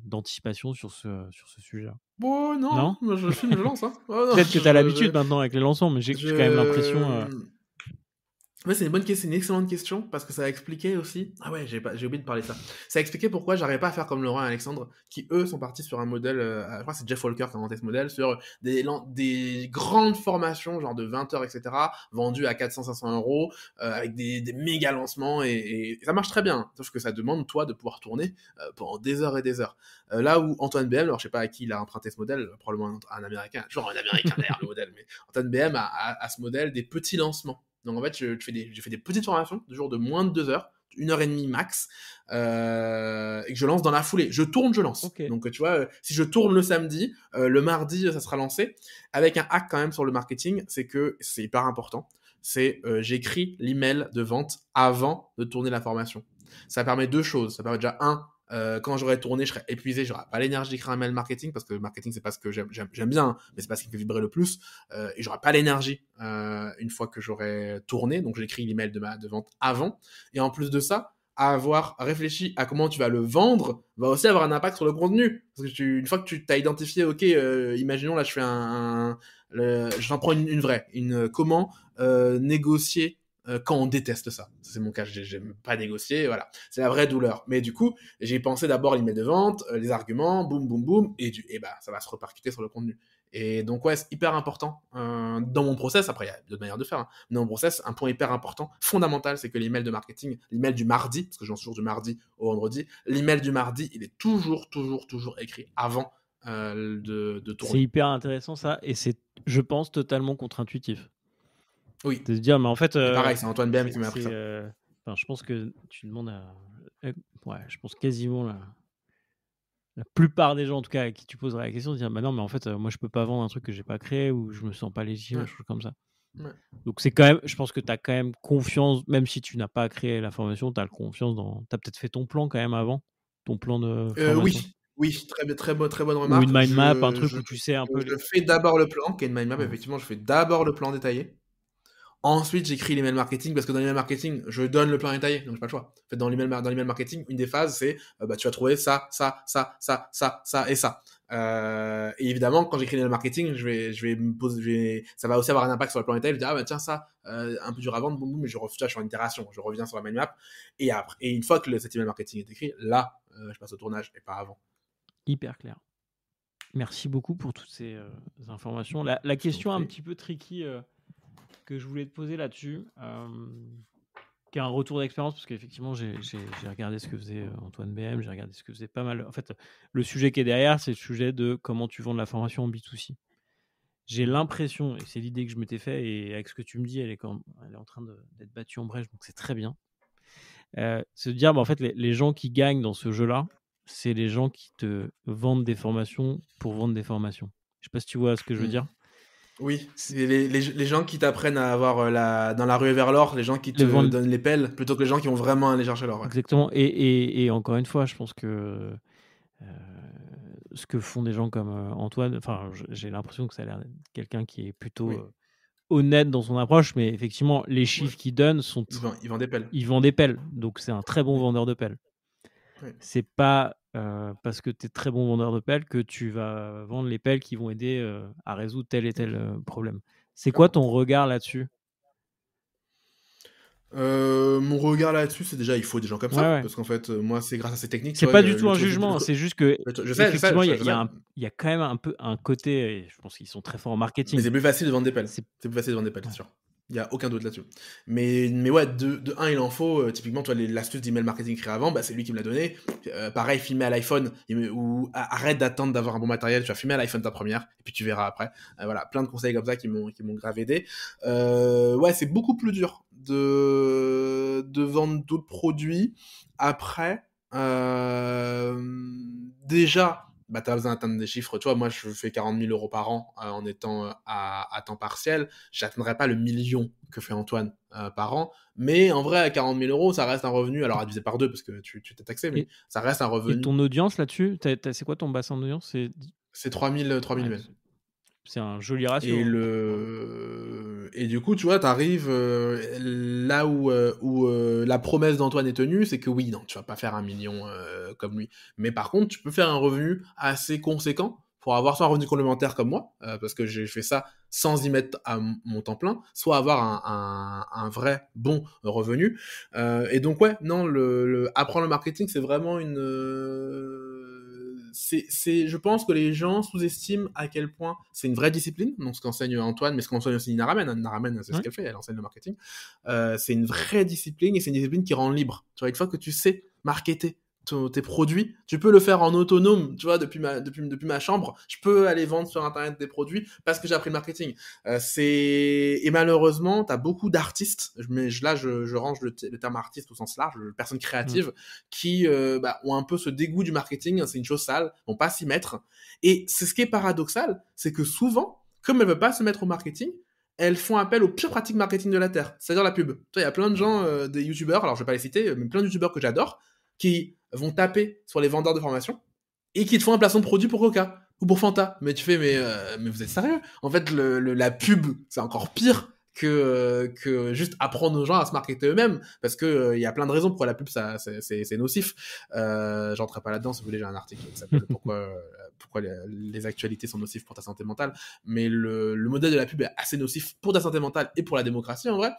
d'anticipation sur ce, sur ce sujet. Bon, oh, non, je lance. Hein. Oh, Peut-être que tu as l'habitude maintenant avec les lancements, mais j'ai quand même l'impression c'est une bonne question, excellente question, parce que ça a expliqué aussi. Ah ouais, j'ai, oublié de parler ça. Ça a expliqué pourquoi j'arrivais pas à faire comme Laurent et Alexandre, qui eux sont partis sur un modèle, euh, je crois que c'est Jeff Walker qui a inventé ce modèle, sur des, grandes formations, genre de 20 heures, etc., vendues à 400-500 euros, euh, avec des, méga lancements, et, ça marche très bien. Hein. Sauf que ça demande, toi, de pouvoir tourner euh, pendant des heures et des heures. là où Antoine BM, alors je sais pas à qui il a emprunté ce modèle, probablement un, Américain, genre un Américain derrière le modèle, mais Antoine BM a ce modèle des petits lancements donc en fait, je, fais, des, petites formations, toujours de moins de deux heures, une heure et demie max, euh, et que je lance dans la foulée. Je tourne, je lance. Donc tu vois, euh, si je tourne le samedi, euh, le mardi, ça sera lancé. Avec un hack quand même sur le marketing, c'est que c'est hyper important. C'est j'écris l'email de vente avant de tourner la formation. Ça permet deux choses. Ça permet déjà un euh, quand j'aurai tourné, je serai épuisé, j'aurai pas l'énergie d'écrire un mail marketing parce que le marketing c'est pas ce que j'aime, bien, hein, mais c'est pas ce qui me fait vibrer le plus. Euh, et j'aurai pas l'énergie euh, une fois que j'aurai tourné, donc j'écris l'email de ma de vente avant. Et en plus de ça, avoir réfléchi à comment tu vas le vendre va aussi avoir un impact sur le contenu. Parce que une fois que tu t'as identifié, ok, imaginons là, je fais un, un prends une, une, vraie, une comment négocier euh, quand on déteste ça. C'est mon cas, j'aime pas négocier, voilà. C'est la vraie douleur. Mais du coup, j'ai pensé d'abord l'email de vente, euh, les arguments, boum, boum, boum, et, du, et bah, ça va se repercuter sur le contenu. Et donc, ouais, c'est hyper important. Euh, dans mon process, après, il y a d'autres manières de faire. Hein, mais Dans mon process, un point hyper important, fondamental, c'est que l'email de marketing, l'email du mardi, parce que j'en suis toujours du mardi au vendredi, l'email du mardi, il est toujours, toujours, toujours écrit avant de, de C'est hyper intéressant ça, et c'est, je pense, totalement contre-intuitif. Oui. De se dire, mais en fait. Euh, pareil, c'est Antoine BM qui m'a appris ça. Euh, enfin, je pense que tu demandes à. Euh, ouais, je pense quasiment la, la plupart des gens, en tout cas, à qui tu poserais la question, de dire, bah non, mais en fait, moi, je peux pas vendre un truc que j'ai pas créé ou je me sens pas légitime, ouais. chose comme ça. Donc, c'est quand même, je pense que tu as quand même confiance, même si tu n'as pas créé la formation, tu as confiance dans. Tu as peut-être fait ton plan quand même avant, ton plan de. Euh, oui, oui, très, très, bonne, très bonne remarque. une mind map, un truc où tu sais un peu. Je fais d'abord le plan, qui est une mind map, effectivement, je fais d'abord le plan détaillé. Ensuite, j'écris l'email marketing parce que dans l'email marketing, je donne le plan détaillé, donc j'ai pas le choix. En fait, dans l'email, dans l'email marketing, une des phases, c'est euh, bah, tu vas trouver ça, ça, ça, ça, ça, ça et ça. Euh, et évidemment, quand j'écris l'email marketing, je vais, je vais me poser, ça va aussi avoir un impact sur le plan détaillé. Je vais dire, ah bah tiens, ça, euh, un peu dur à vendre, mais je refuse, je suis en itération, je reviens sur la main map. Et après, et une fois que le, cet email marketing est écrit, là, je passe au tournage et pas avant. Hyper clair. Merci beaucoup pour toutes ces informations. La, la question un petit peu tricky que je voulais te poser là-dessus, euh, qui est un retour d'expérience, parce qu'effectivement, j'ai regardé ce que faisait euh, Antoine BM, j'ai regardé ce que faisait pas mal. En fait, le sujet qui est derrière, c'est le sujet de comment tu vends de la formation en B2C. J'ai l'impression, et c'est l'idée que je m'étais fait, et avec ce que tu me dis, elle est, elle est en train d'être battue en brèche, donc c'est très bien. Euh, c'est de dire, bah, en fait, les, les, gens qui gagnent dans ce jeu-là, c'est les gens qui te vendent des formations pour vendre des formations. Je sais pas si tu vois ce que je veux mm. dire. Oui, c'est les, gens qui t'apprennent à avoir euh, la, dans la rue vers l'or, les gens qui te vendent donnent les pelles, plutôt que les gens qui ont vraiment à aller chercher l'or. Exactement. Et, encore une fois, je pense que euh, ce que font des gens comme euh, Antoine, enfin, j'ai l'impression que ça a l'air quelqu'un qui est plutôt honnête dans son approche, mais effectivement, les chiffres qu'il donne sont. Ils vendent, des pelles. Ils vendent des pelles. Donc, c'est un très bon vendeur de pelles. C'est pas parce que tu es très bon vendeur de pelles, que tu vas vendre les pelles qui vont aider à résoudre tel et tel problème. C'est quoi ton regard là-dessus mon regard là-dessus, c'est déjà il faut des gens comme ça parce qu'en fait, moi, c'est grâce à ces techniques. C'est pas du tout un jugement, c'est juste que je sais, effectivement, il y, a quand même un peu un côté. Et je pense qu'ils sont très forts en marketing. Mais c'est plus facile de vendre des pelles. C'est plus facile de vendre des pelles, c'est sûr. Il n'y a aucun doute là-dessus. Mais, mais ouais, de, de un, il en faut. Euh, typiquement, toi, l'astuce d'email marketing créé avant, bah, c'est lui qui me l'a donné. Euh, pareil, filmer à l'iPhone, ou arrête d'attendre d'avoir un bon matériel. Tu vas filmer à l'iPhone ta première, et puis tu verras après. Euh, voilà, plein de conseils comme ça qui m'ont grave aidé. ouais, c'est beaucoup plus dur de, de vendre d'autres produits. Après, déjà, bah, tu as besoin d'atteindre des chiffres. Tu moi, je fais 40 000 euros par an euh, en étant euh, à, temps partiel. J'atteindrai pas le million que fait Antoine euh, par an. Mais en vrai, à 40 000 euros, ça reste un revenu. Alors, à diviser par deux parce que tu t'es taxé, mais ça reste un revenu. Et ton audience là-dessus, c'est quoi ton bassin d'audience C'est 3 000 ah, C'est un joli ratio. Et hein, le et du coup, tu vois, tu arrives euh, là où, euh, où euh, la promesse d'Antoine est tenue, c'est que oui, non, tu vas pas faire un million comme lui. Mais par contre, tu peux faire un revenu assez conséquent pour avoir soit un revenu complémentaire comme moi, parce que j'ai fait ça sans y mettre à mon temps plein, soit avoir un, un, vrai bon revenu. et donc ouais, non, le apprendre le marketing, c'est vraiment une c'est, je pense que les gens sous-estiment à quel point c'est une vraie discipline, donc ce qu'enseigne Antoine, mais ce qu'enseigne aussi Naramen, hein, Ramen. c'est ce qu'elle fait, elle enseigne le marketing. Euh, c'est une vraie discipline et c'est une discipline qui rend libre. Tu vois, une fois que tu sais marketer, tes produits. Tu peux le faire en autonome, tu vois, depuis ma, depuis, depuis ma chambre. Je peux aller vendre sur Internet des produits parce que j'ai appris le marketing. Euh, c'est Et malheureusement, tu as beaucoup d'artistes, mais là, je, range le, terme artiste au sens large, personnes créatives, qui euh, bah, ont un peu ce dégoût du marketing. C'est une chose sale, vont pas s'y mettre. Et c'est ce qui est paradoxal, c'est que souvent, comme elles ne veulent pas se mettre au marketing, elles font appel aux pires pratiques marketing de la Terre, c'est-à-dire la pub. Il y a plein de gens, euh, des youtubeurs, alors je vais pas les citer, mais plein de youtubeurs que j'adore, qui vont taper sur les vendeurs de formation et qui te font un placement de produit pour Coca ou pour Fanta. Mais tu fais, mais, euh, mais vous êtes sérieux En fait, le, la pub, c'est encore pire que, que juste apprendre aux gens à se marketer eux-mêmes, parce que il euh, y a plein de raisons pourquoi la pub, ça, c'est, nocif. Euh, j'entrerai pas là-dedans, si vous voulez, j'ai un article qui Pourquoi, euh, pourquoi les, actualités sont nocives pour ta santé mentale. Mais le, le modèle de la pub est assez nocif pour ta santé mentale et pour la démocratie, en vrai.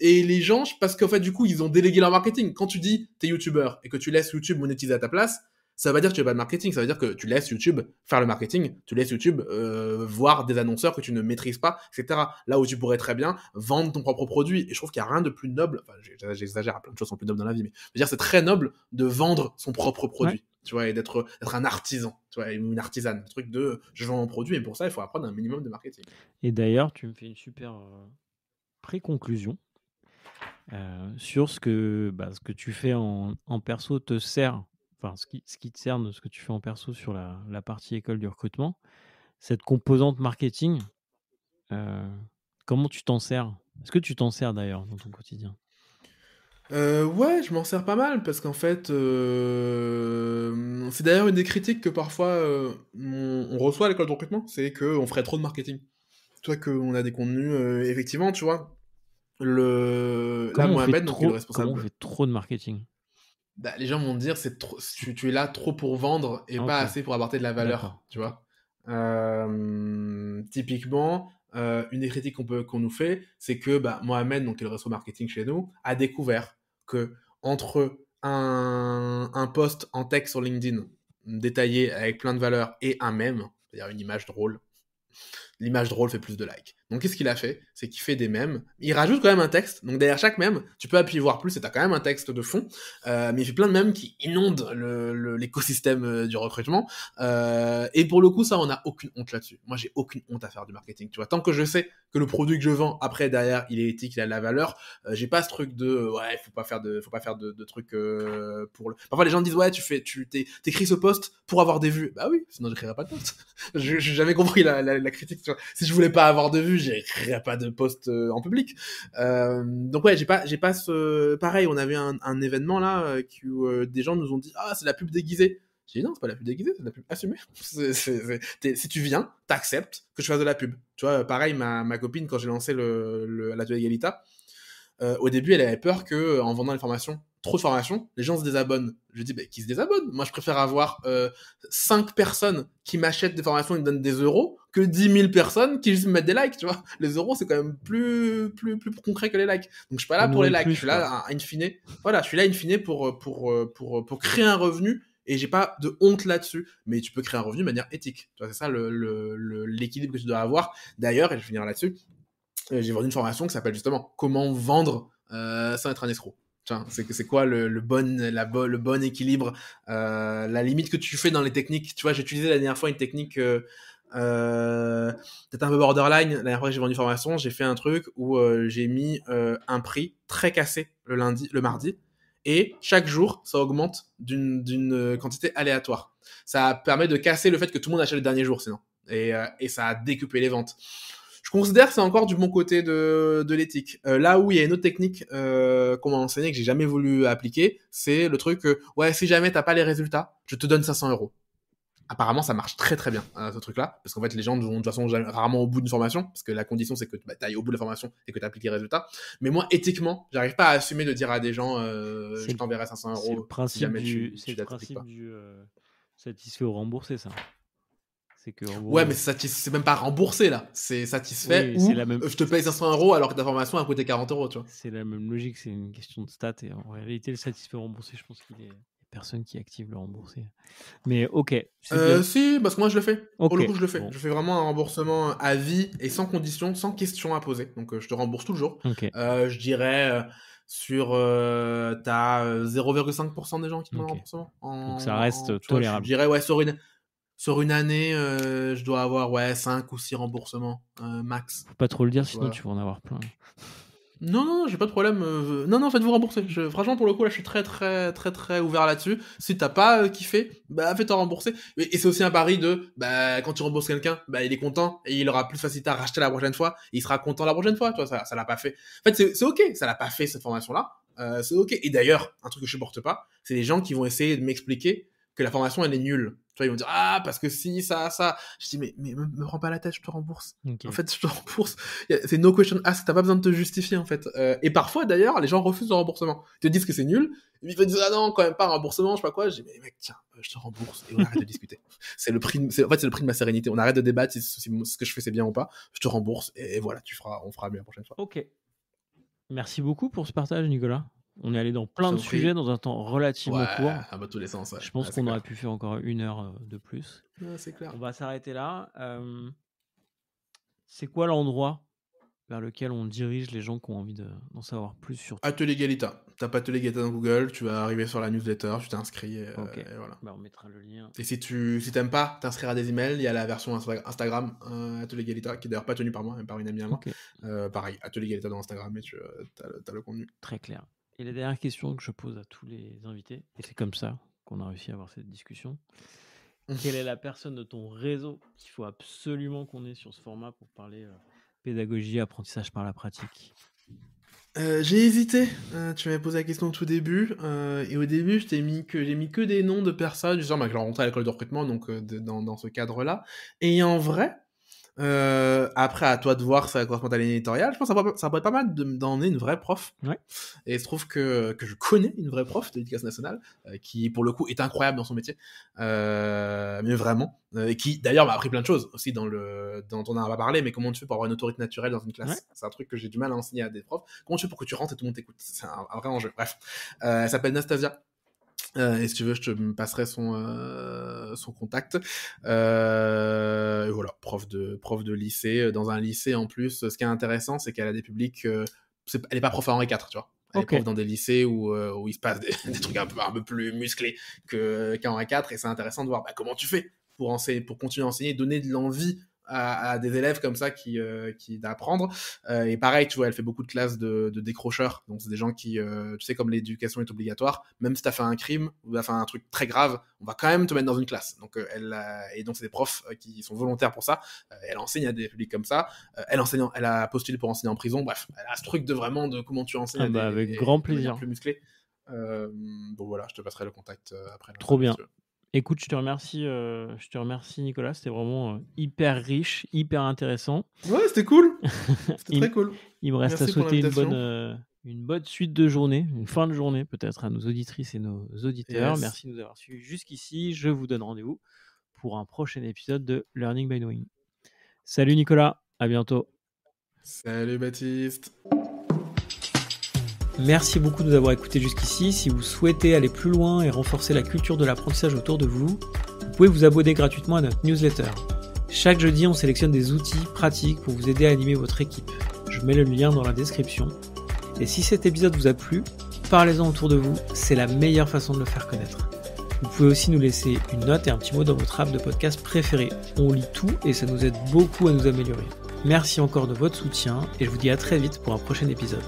Et les gens, parce qu'en fait, du coup, ils ont délégué leur marketing. Quand tu dis t'es youtubeur et que tu laisses YouTube monétiser à ta place, ça veut dire que tu n'as pas de marketing. Ça veut dire que tu laisses YouTube faire le marketing, tu laisses YouTube euh, voir des annonceurs que tu ne maîtrises pas, etc. Là où tu pourrais très bien vendre ton propre produit. Et je trouve qu'il n'y a rien de plus noble. Enfin, j'exagère, plein de choses sont plus nobles dans la vie, mais veux dire, c'est très noble de vendre son propre produit. Tu vois, et d'être un artisan, tu vois, une artisane. Le truc de je vends mon produit, mais pour ça, il faut apprendre un minimum de marketing. Et d'ailleurs, tu me fais une super euh, pré-conclusion euh, sur ce que, bah, ce que tu fais en, perso te sert, enfin ce qui, te sert de ce que tu fais en perso sur la, partie école du recrutement, cette composante marketing, euh, comment tu t'en sers Est-ce que tu t'en sers d'ailleurs dans ton quotidien euh, ouais, je m'en sers pas mal parce qu'en fait, c'est d'ailleurs une des critiques que parfois on, reçoit à l'école de recrutement, c'est qu'on ferait trop de marketing. Toi, vois qu'on a des contenus, effectivement, tu vois, Mohamed trop de marketing bah, les gens vont dire c'est trop tu, es là trop pour vendre et ah, pas assez pour apporter de la valeur tu vois typiquement euh, une des critiques qu'on qu'on nous fait c'est que bah, Mohamed donc qui est le marketing chez nous a découvert que entre un, post en texte sur LinkedIn détaillé avec plein de valeurs et un mème c'est-à-dire une image drôle l'image drôle fait plus de likes donc qu'est-ce qu'il a fait C'est qu'il fait des mèmes. Il rajoute quand même un texte. Donc derrière chaque mème, tu peux appuyer voir plus et t'as quand même un texte de fond. Euh, mais il fait plein de mèmes qui inondent l'écosystème le, euh, du recrutement. Euh, et pour le coup, ça, on n'a aucune honte là-dessus. Moi, j'ai aucune honte à faire du marketing. Tu vois, tant que je sais que le produit que je vends, après derrière, il est éthique, il a de la valeur. Euh, j'ai pas ce truc de euh, ouais, faut pas faire de, faut pas faire de, de trucs pour le. Parfois, les gens disent ouais, tu fais, tu t'écris ce poste pour avoir des vues. Bah oui, sinon j'écrirais pas de poste. (laughs) J'ai jamais compris la, la, la critique. Tu vois. Si je voulais pas avoir de vues j'ai pas de poste euh, en public. Euh, donc ouais, j'ai pas, j'ai pas ce, pareil, on avait un, un événement là euh, où des gens nous ont dit, ah, c'est la pub déguisée. J'ai dit non, c'est pas la pub déguisée, c'est la pub assumée. (laughs) si tu viens, t'acceptes que je fasse de la pub. Tu vois, pareil, ma, copine, quand j'ai lancé le, la l'atelier Egalita, au début, elle avait peur que en vendant les formations, trop de formations, les gens se désabonnent. Je dis, ben qui se désabonnent. Moi, je préfère avoir euh, 5 personnes qui m'achètent des formations et me donnent des euros que 10 000 personnes qui me mettent des likes, tu vois. Les euros, c'est quand même plus, plus, plus concret que les likes. Donc, je suis pas là pour les likes. je suis là, à, in fine. Voilà, je suis là, in fine, pour, euh, pour, euh, pour, euh, pour créer un revenu et j'ai pas de honte là-dessus. Mais tu peux créer un revenu de manière éthique. C'est ça l'équilibre le, le, que tu dois avoir. D'ailleurs, et je vais finir là-dessus, j'ai vendu une formation qui s'appelle justement Comment vendre sans être un escroc. C'est quoi le, bon équilibre, euh, la limite que tu fais dans les techniques. Tu vois, j'ai utilisé la dernière fois une technique euh, euh, peut-être un peu borderline. La dernière fois que j'ai vendu formation, j'ai fait un truc où j'ai mis un prix très cassé le lundi, le mardi, et chaque jour ça augmente d'une quantité aléatoire. Ça permet de casser le fait que tout le monde achète le dernier jour, sinon, et, et ça a découpé les ventes je considère que c'est encore du bon côté de, l'éthique. Euh, là où il y a une autre technique euh, qu'on m'a enseignée que j'ai jamais voulu appliquer, c'est le truc que euh, ouais si jamais t'as pas les résultats, je te donne 500 euros. Apparemment, ça marche très très bien hein, ce truc-là, parce qu'en fait les gens vont de toute façon rarement au bout d'une formation, parce que la condition c'est que tu bah, t'ailles au bout de la formation et que tu appliques les résultats. Mais moi éthiquement, j'arrive pas à assumer de dire à des gens euh, je t'enverrai 500 euros. C'est principe si jamais tu, tu le principe du satisfait ou remboursé ça ouais, euh, mais c'est même pas remboursé là. C'est satisfait. la même... Euh, je te paye 500 euros alors que ta formation a coûté 40 euros, tu vois. C'est la même logique, c'est une question de stats. Et en réalité, le satisfait remboursé, je pense qu'il est personne qui active le remboursé. Mais ok. Euh, si, parce que moi je le fais. Pour le coup, je le fais. Je fais vraiment un remboursement à vie et sans condition, sans question à poser. Donc je te rembourse toujours. Euh, je dirais sur. T'as 0,5% des gens qui font un remboursement. Donc ça reste tolérable. je dirais ouais, sur une, sur une année, euh, je dois avoir ouais, 5 ou 6 remboursements euh, max. pas trop le dire, sinon tu vas en avoir plein. Non, non, j'ai pas de problème. Euh, non, non, faites-vous rembourser. Je, franchement, pour le coup, là, je suis très, très, très, très ouvert là-dessus. Si t'as pas kiffé, bah, fais-toi rembourser. Et, c'est aussi un pari de, bah, quand tu rembourses quelqu'un, bah, il est content et il aura plus facilité à racheter la prochaine fois. il sera content la prochaine fois. Toi ça, ça l'a pas fait. En fait, c'est ok, ça l'a pas fait cette formation-là. c'est ok. Et d'ailleurs, un truc que je supporte pas, c'est les gens qui vont essayer de m'expliquer que la formation, elle est nulle. Tu ils vont dire Ah, parce que si, ça, ça. Je dis Mais, mais me, me pas la tête, je te rembourse. En fait, je te rembourse. C'est no question asked, t'as pas besoin de te justifier, en fait. Euh, et parfois, d'ailleurs, les gens refusent le remboursement. Ils te disent que c'est nul. Ils te disent Ah non, quand même pas remboursement, je sais pas quoi. Je dis Mais mec, tiens, euh, je te rembourse. Et on arrête de (laughs) discuter. C'est le prix, de, en fait, c'est le prix de ma sérénité. On arrête de débattre si, ce que je fais c'est bien ou pas. Je te rembourse et, voilà, tu feras, on fera mieux la prochaine fois. Ok. Merci beaucoup pour ce partage, Nicolas. On est allé dans plein de sujets dans un temps relativement court. tous les sens, Je pense ah, qu'on aurait pu faire encore une heure euh, de plus. c'est clair. On va s'arrêter là. Euh, c'est quoi l'endroit vers lequel on dirige les gens qui ont envie d'en savoir plus sur Atelier Galita. T'as pas Atelier Galita dans Google, tu vas arriver sur la newsletter, tu t'inscris euh, et, voilà. Bah, on mettra le lien. Et si tu si t'aimes pas t'inscrire à des emails, il y a la version Instagram Atelier Galita qui est d'ailleurs pas tenue par moi, mais par une amie à moi. pareil, Atelier Galita dans Instagram et tu as, le contenu. Très clair. Et la dernière question que je pose à tous les invités, et c'est comme ça qu'on a réussi à avoir cette discussion, quelle est (laughs) la personne de ton réseau qu'il faut absolument qu'on ait sur ce format pour parler euh, pédagogie, apprentissage par la pratique euh, j'ai hésité. Euh, tu m'avais posé la question au tout début. et au début, j'ai mis, que, mis que des noms de personnes. Genre, bah, je à l'école de recrutement, donc dans, dans, ce cadre-là. Et en vrai, euh, après, à toi de voir ça correspond à éditoriale Je pense que ça pourrait, être pas mal d'emmener une vraie prof. Ouais. Et il se trouve que, que je connais une vraie prof de l'éducation nationale euh, qui, pour le coup, est incroyable dans son métier. Euh, mais vraiment. Euh, et qui, d'ailleurs, m'a appris plein de choses aussi dans le, dont on n'a pas parlé. Mais comment tu fais pour avoir une autorité naturelle dans une classe C'est un truc que j'ai du mal à enseigner à des profs. Comment tu fais pour que tu rentres et tout le monde t'écoute C'est un, un, vrai enjeu. Bref. Euh, elle s'appelle Nastasia. Euh, et si tu veux, je te passerai son, euh, son contact. Euh, voilà, prof de, prof de lycée. Dans un lycée, en plus, ce qui est intéressant, c'est qu'elle a des publics. elle n'est pas prof à Henri IV, tu vois. Elle est prof dans des lycées où, où il se passe (laughs) des, trucs un peu, un peu plus musclés qu'à Henri IV. Et c'est intéressant de voir bah, comment tu fais pour, enseigner, pour continuer à enseigner, donner de l'envie à, des élèves comme ça qui, euh, qui d'apprendre. Euh, et pareil, tu vois, elle fait beaucoup de classes de, de décrocheurs. Donc, c'est des gens qui, euh, tu sais, comme l'éducation est obligatoire, même si tu as fait un crime ou tu fait un truc très grave, on va quand même te mettre dans une classe. Donc, elle, et donc, c'est des profs qui sont volontaires pour ça. elle enseigne à des publics comme ça. elle, enseigne, elle a postulé pour enseigner en prison. Bref, elle a ce truc de vraiment de comment tu enseignes. Ah bah, avec grand plaisir. Plus musclé. bon voilà, je te passerai le contact après. Trop bien. Écoute, je te remercie, euh, je te remercie Nicolas. C'était vraiment euh, hyper riche, hyper intéressant. Ouais, c'était cool. (laughs) C'était très cool. Il me reste à souhaiter une bonne, euh, une bonne suite de journée, une fin de journée peut-être à nos auditrices et nos auditeurs. Merci de nous avoir suivis jusqu'ici. Je vous donne rendez-vous pour un prochain épisode de Learning by Doing. Salut Nicolas, à bientôt. Salut Baptiste. Merci beaucoup de nous avoir écoutés jusqu'ici. Si vous souhaitez aller plus loin et renforcer la culture de l'apprentissage autour de vous, vous pouvez vous abonner gratuitement à notre newsletter. Chaque jeudi, on sélectionne des outils pratiques pour vous aider à animer votre équipe. Je mets le lien dans la description. Et si cet épisode vous a plu, parlez-en autour de vous, c'est la meilleure façon de le faire connaître. Vous pouvez aussi nous laisser une note et un petit mot dans votre app de podcast préféré. On lit tout et ça nous aide beaucoup à nous améliorer. Merci encore de votre soutien et je vous dis à très vite pour un prochain épisode.